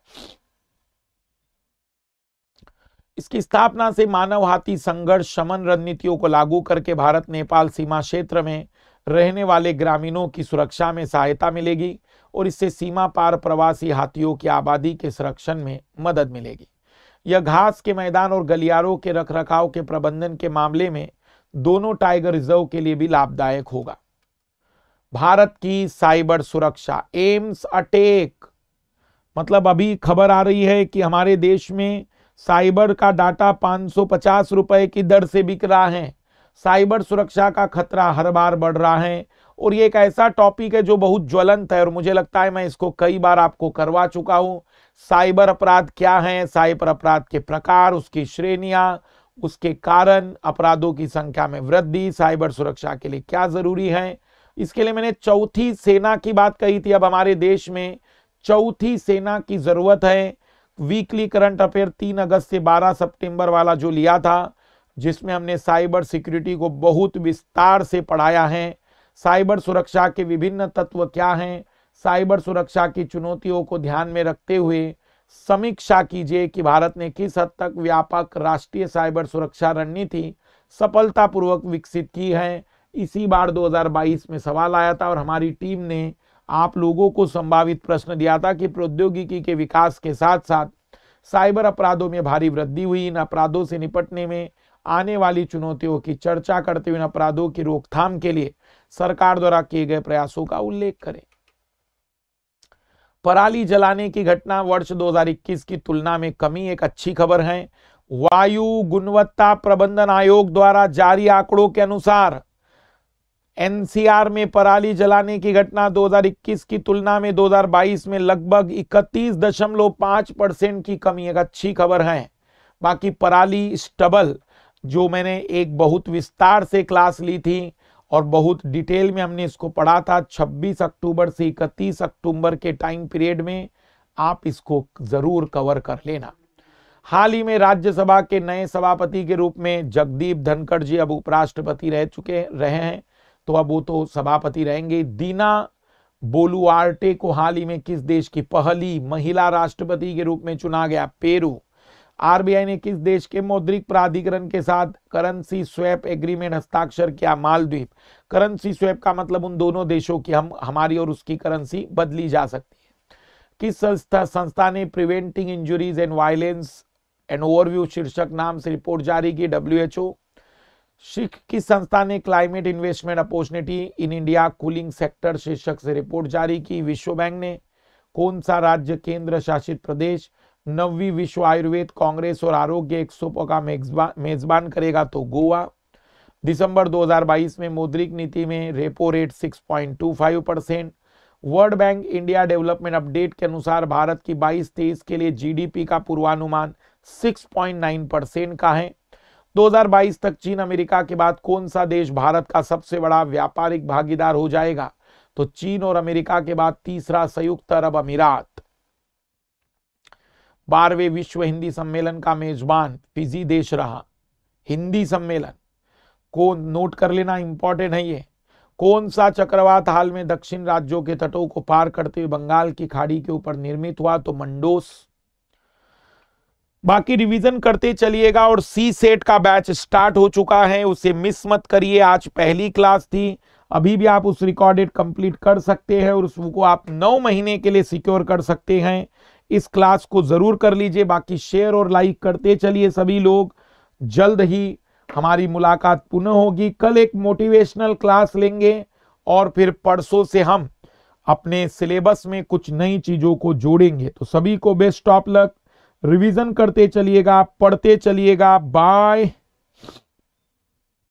इसकी स्थापना से मानव हाथी संघर्ष शमन रणनीतियों को लागू करके भारत नेपाल सीमा क्षेत्र में रहने वाले ग्रामीणों की सुरक्षा में सहायता मिलेगी और इससे सीमा पार प्रवासी हाथियों की आबादी के संरक्षण में मदद मिलेगी यह घास के मैदान और गलियारों के रखरखाव के प्रबंधन के मामले में दोनों टाइगर रिजर्व के लिए भी लाभदायक होगा भारत की साइबर सुरक्षा एम्स अटैक मतलब अभी खबर आ रही है कि हमारे देश में साइबर का डाटा 550 रुपए की दर से बिक रहा है साइबर सुरक्षा का खतरा हर बार बढ़ रहा है और ये एक ऐसा टॉपिक है जो बहुत ज्वलंत है और मुझे लगता है मैं इसको कई बार आपको करवा चुका हूं साइबर अपराध क्या हैं साइबर अपराध के प्रकार उसकी श्रेणियां उसके कारण अपराधों की संख्या में वृद्धि साइबर सुरक्षा के लिए क्या जरूरी है इसके लिए मैंने चौथी सेना की बात कही थी अब हमारे देश में चौथी सेना की जरूरत है वीकली करंट अफेयर तीन अगस्त से बारह सितंबर वाला जो लिया था जिसमें हमने साइबर सिक्योरिटी को बहुत विस्तार से पढ़ाया है साइबर सुरक्षा के विभिन्न तत्व क्या हैं साइबर सुरक्षा की चुनौतियों को ध्यान में रखते हुए समीक्षा कीजिए कि भारत ने किस हद तक व्यापक राष्ट्रीय साइबर सुरक्षा रणनीति सफलतापूर्वक विकसित की है इसी बार 2022 में सवाल आया था और हमारी टीम ने आप लोगों को संभावित प्रश्न दिया था कि प्रौद्योगिकी के विकास के साथ साथ साइबर अपराधों में भारी वृद्धि हुई इन अपराधों से निपटने में आने वाली चुनौतियों की चर्चा करते हुए इन अपराधों की रोकथाम के लिए सरकार द्वारा किए गए प्रयासों का उल्लेख करें पराली जलाने की घटना वर्ष 2021 की तुलना में कमी एक अच्छी खबर है वायु गुणवत्ता प्रबंधन आयोग द्वारा जारी आंकड़ों के अनुसार एनसीआर में पराली जलाने की घटना 2021 की तुलना में 2022 में लगभग 31.5 परसेंट की कमी एक अच्छी खबर है बाकी पराली स्टबल जो मैंने एक बहुत विस्तार से क्लास ली थी और बहुत डिटेल में हमने इसको पढ़ा था 26 अक्टूबर से 31 अक्टूबर के टाइम पीरियड में आप इसको जरूर कवर कर लेना हाल ही में राज्यसभा के नए सभापति के रूप में जगदीप धनखड़ जी अब उपराष्ट्रपति रह चुके रहे हैं तो अब वो तो सभापति रहेंगे दीना बोलुआर्टे को हाल ही में किस देश की पहली महिला राष्ट्रपति के रूप में चुना गया पेरू आरबीआई ने किस देश के मौद्रिक प्राधिकरण के साथ करेंसी स्वैप एग्रीमेंट हस्ताक्षर किया मालद्वीप करेंसी स्वैप का मतलब उन दोनों देशों की हम हमारी और उसकी करेंसी बदली जा सकती है किस संस्था संस्था ने preventing injuries and violence and overview शीर्षक नाम से रिपोर्ट जारी की डब्ल्यू एच किस संस्था ने climate investment opportunity in India cooling sector शीर्षक से रिपोर्ट जारी की विश्व बैंक ने कौन सा राज्य केंद्र शासित प्रदेश नवी विश्व आयुर्वेद कांग्रेस और आरोग्य एक्सोपो का मेजबान करेगा तो गोवा दिसंबर 2022 में मौद्रिक नीति में repo rate 6.25 percent world bank India development update के अनुसार भारत की 22 तेईस के लिए जीडीपी का पूर्वानुमान 6.9 परसेंट का है 2022 तक चीन अमेरिका के बाद कौन सा देश भारत का सबसे बड़ा व्यापारिक भागीदार हो जाएगा तो चीन और अमेरिका के बाद तीसरा संयुक्त अरब अमीरात बारहवें विश्व हिंदी सम्मेलन का मेजबान फिजी देश रहा हिंदी सम्मेलन को नोट कर लेना इंपॉर्टेंट है ये कौन सा चक्रवात हाल में दक्षिण राज्यों के तटों को पार करते हुए बंगाल की खाड़ी के ऊपर निर्मित हुआ तो मंडोस बाकी रिवीजन करते चलिएगा और सी सेट का बैच स्टार्ट हो चुका है उसे मिस मत करिए आज पहली क्लास थी अभी भी आप उस रिकॉर्डेड कंप्लीट कर सकते हैं और उसको आप नौ महीने के लिए सिक्योर कर सकते हैं इस क्लास को ज़रूर कर लीजिए बाकी शेयर और लाइक करते चलिए सभी लोग जल्द ही हमारी मुलाकात पुनः होगी कल एक मोटिवेशनल क्लास लेंगे और फिर परसों से हम अपने सिलेबस में कुछ नई चीज़ों को जोड़ेंगे तो सभी को बेस्ट ऑफ लक रिवीजन करते चलिएगा पढ़ते चलिएगा बाय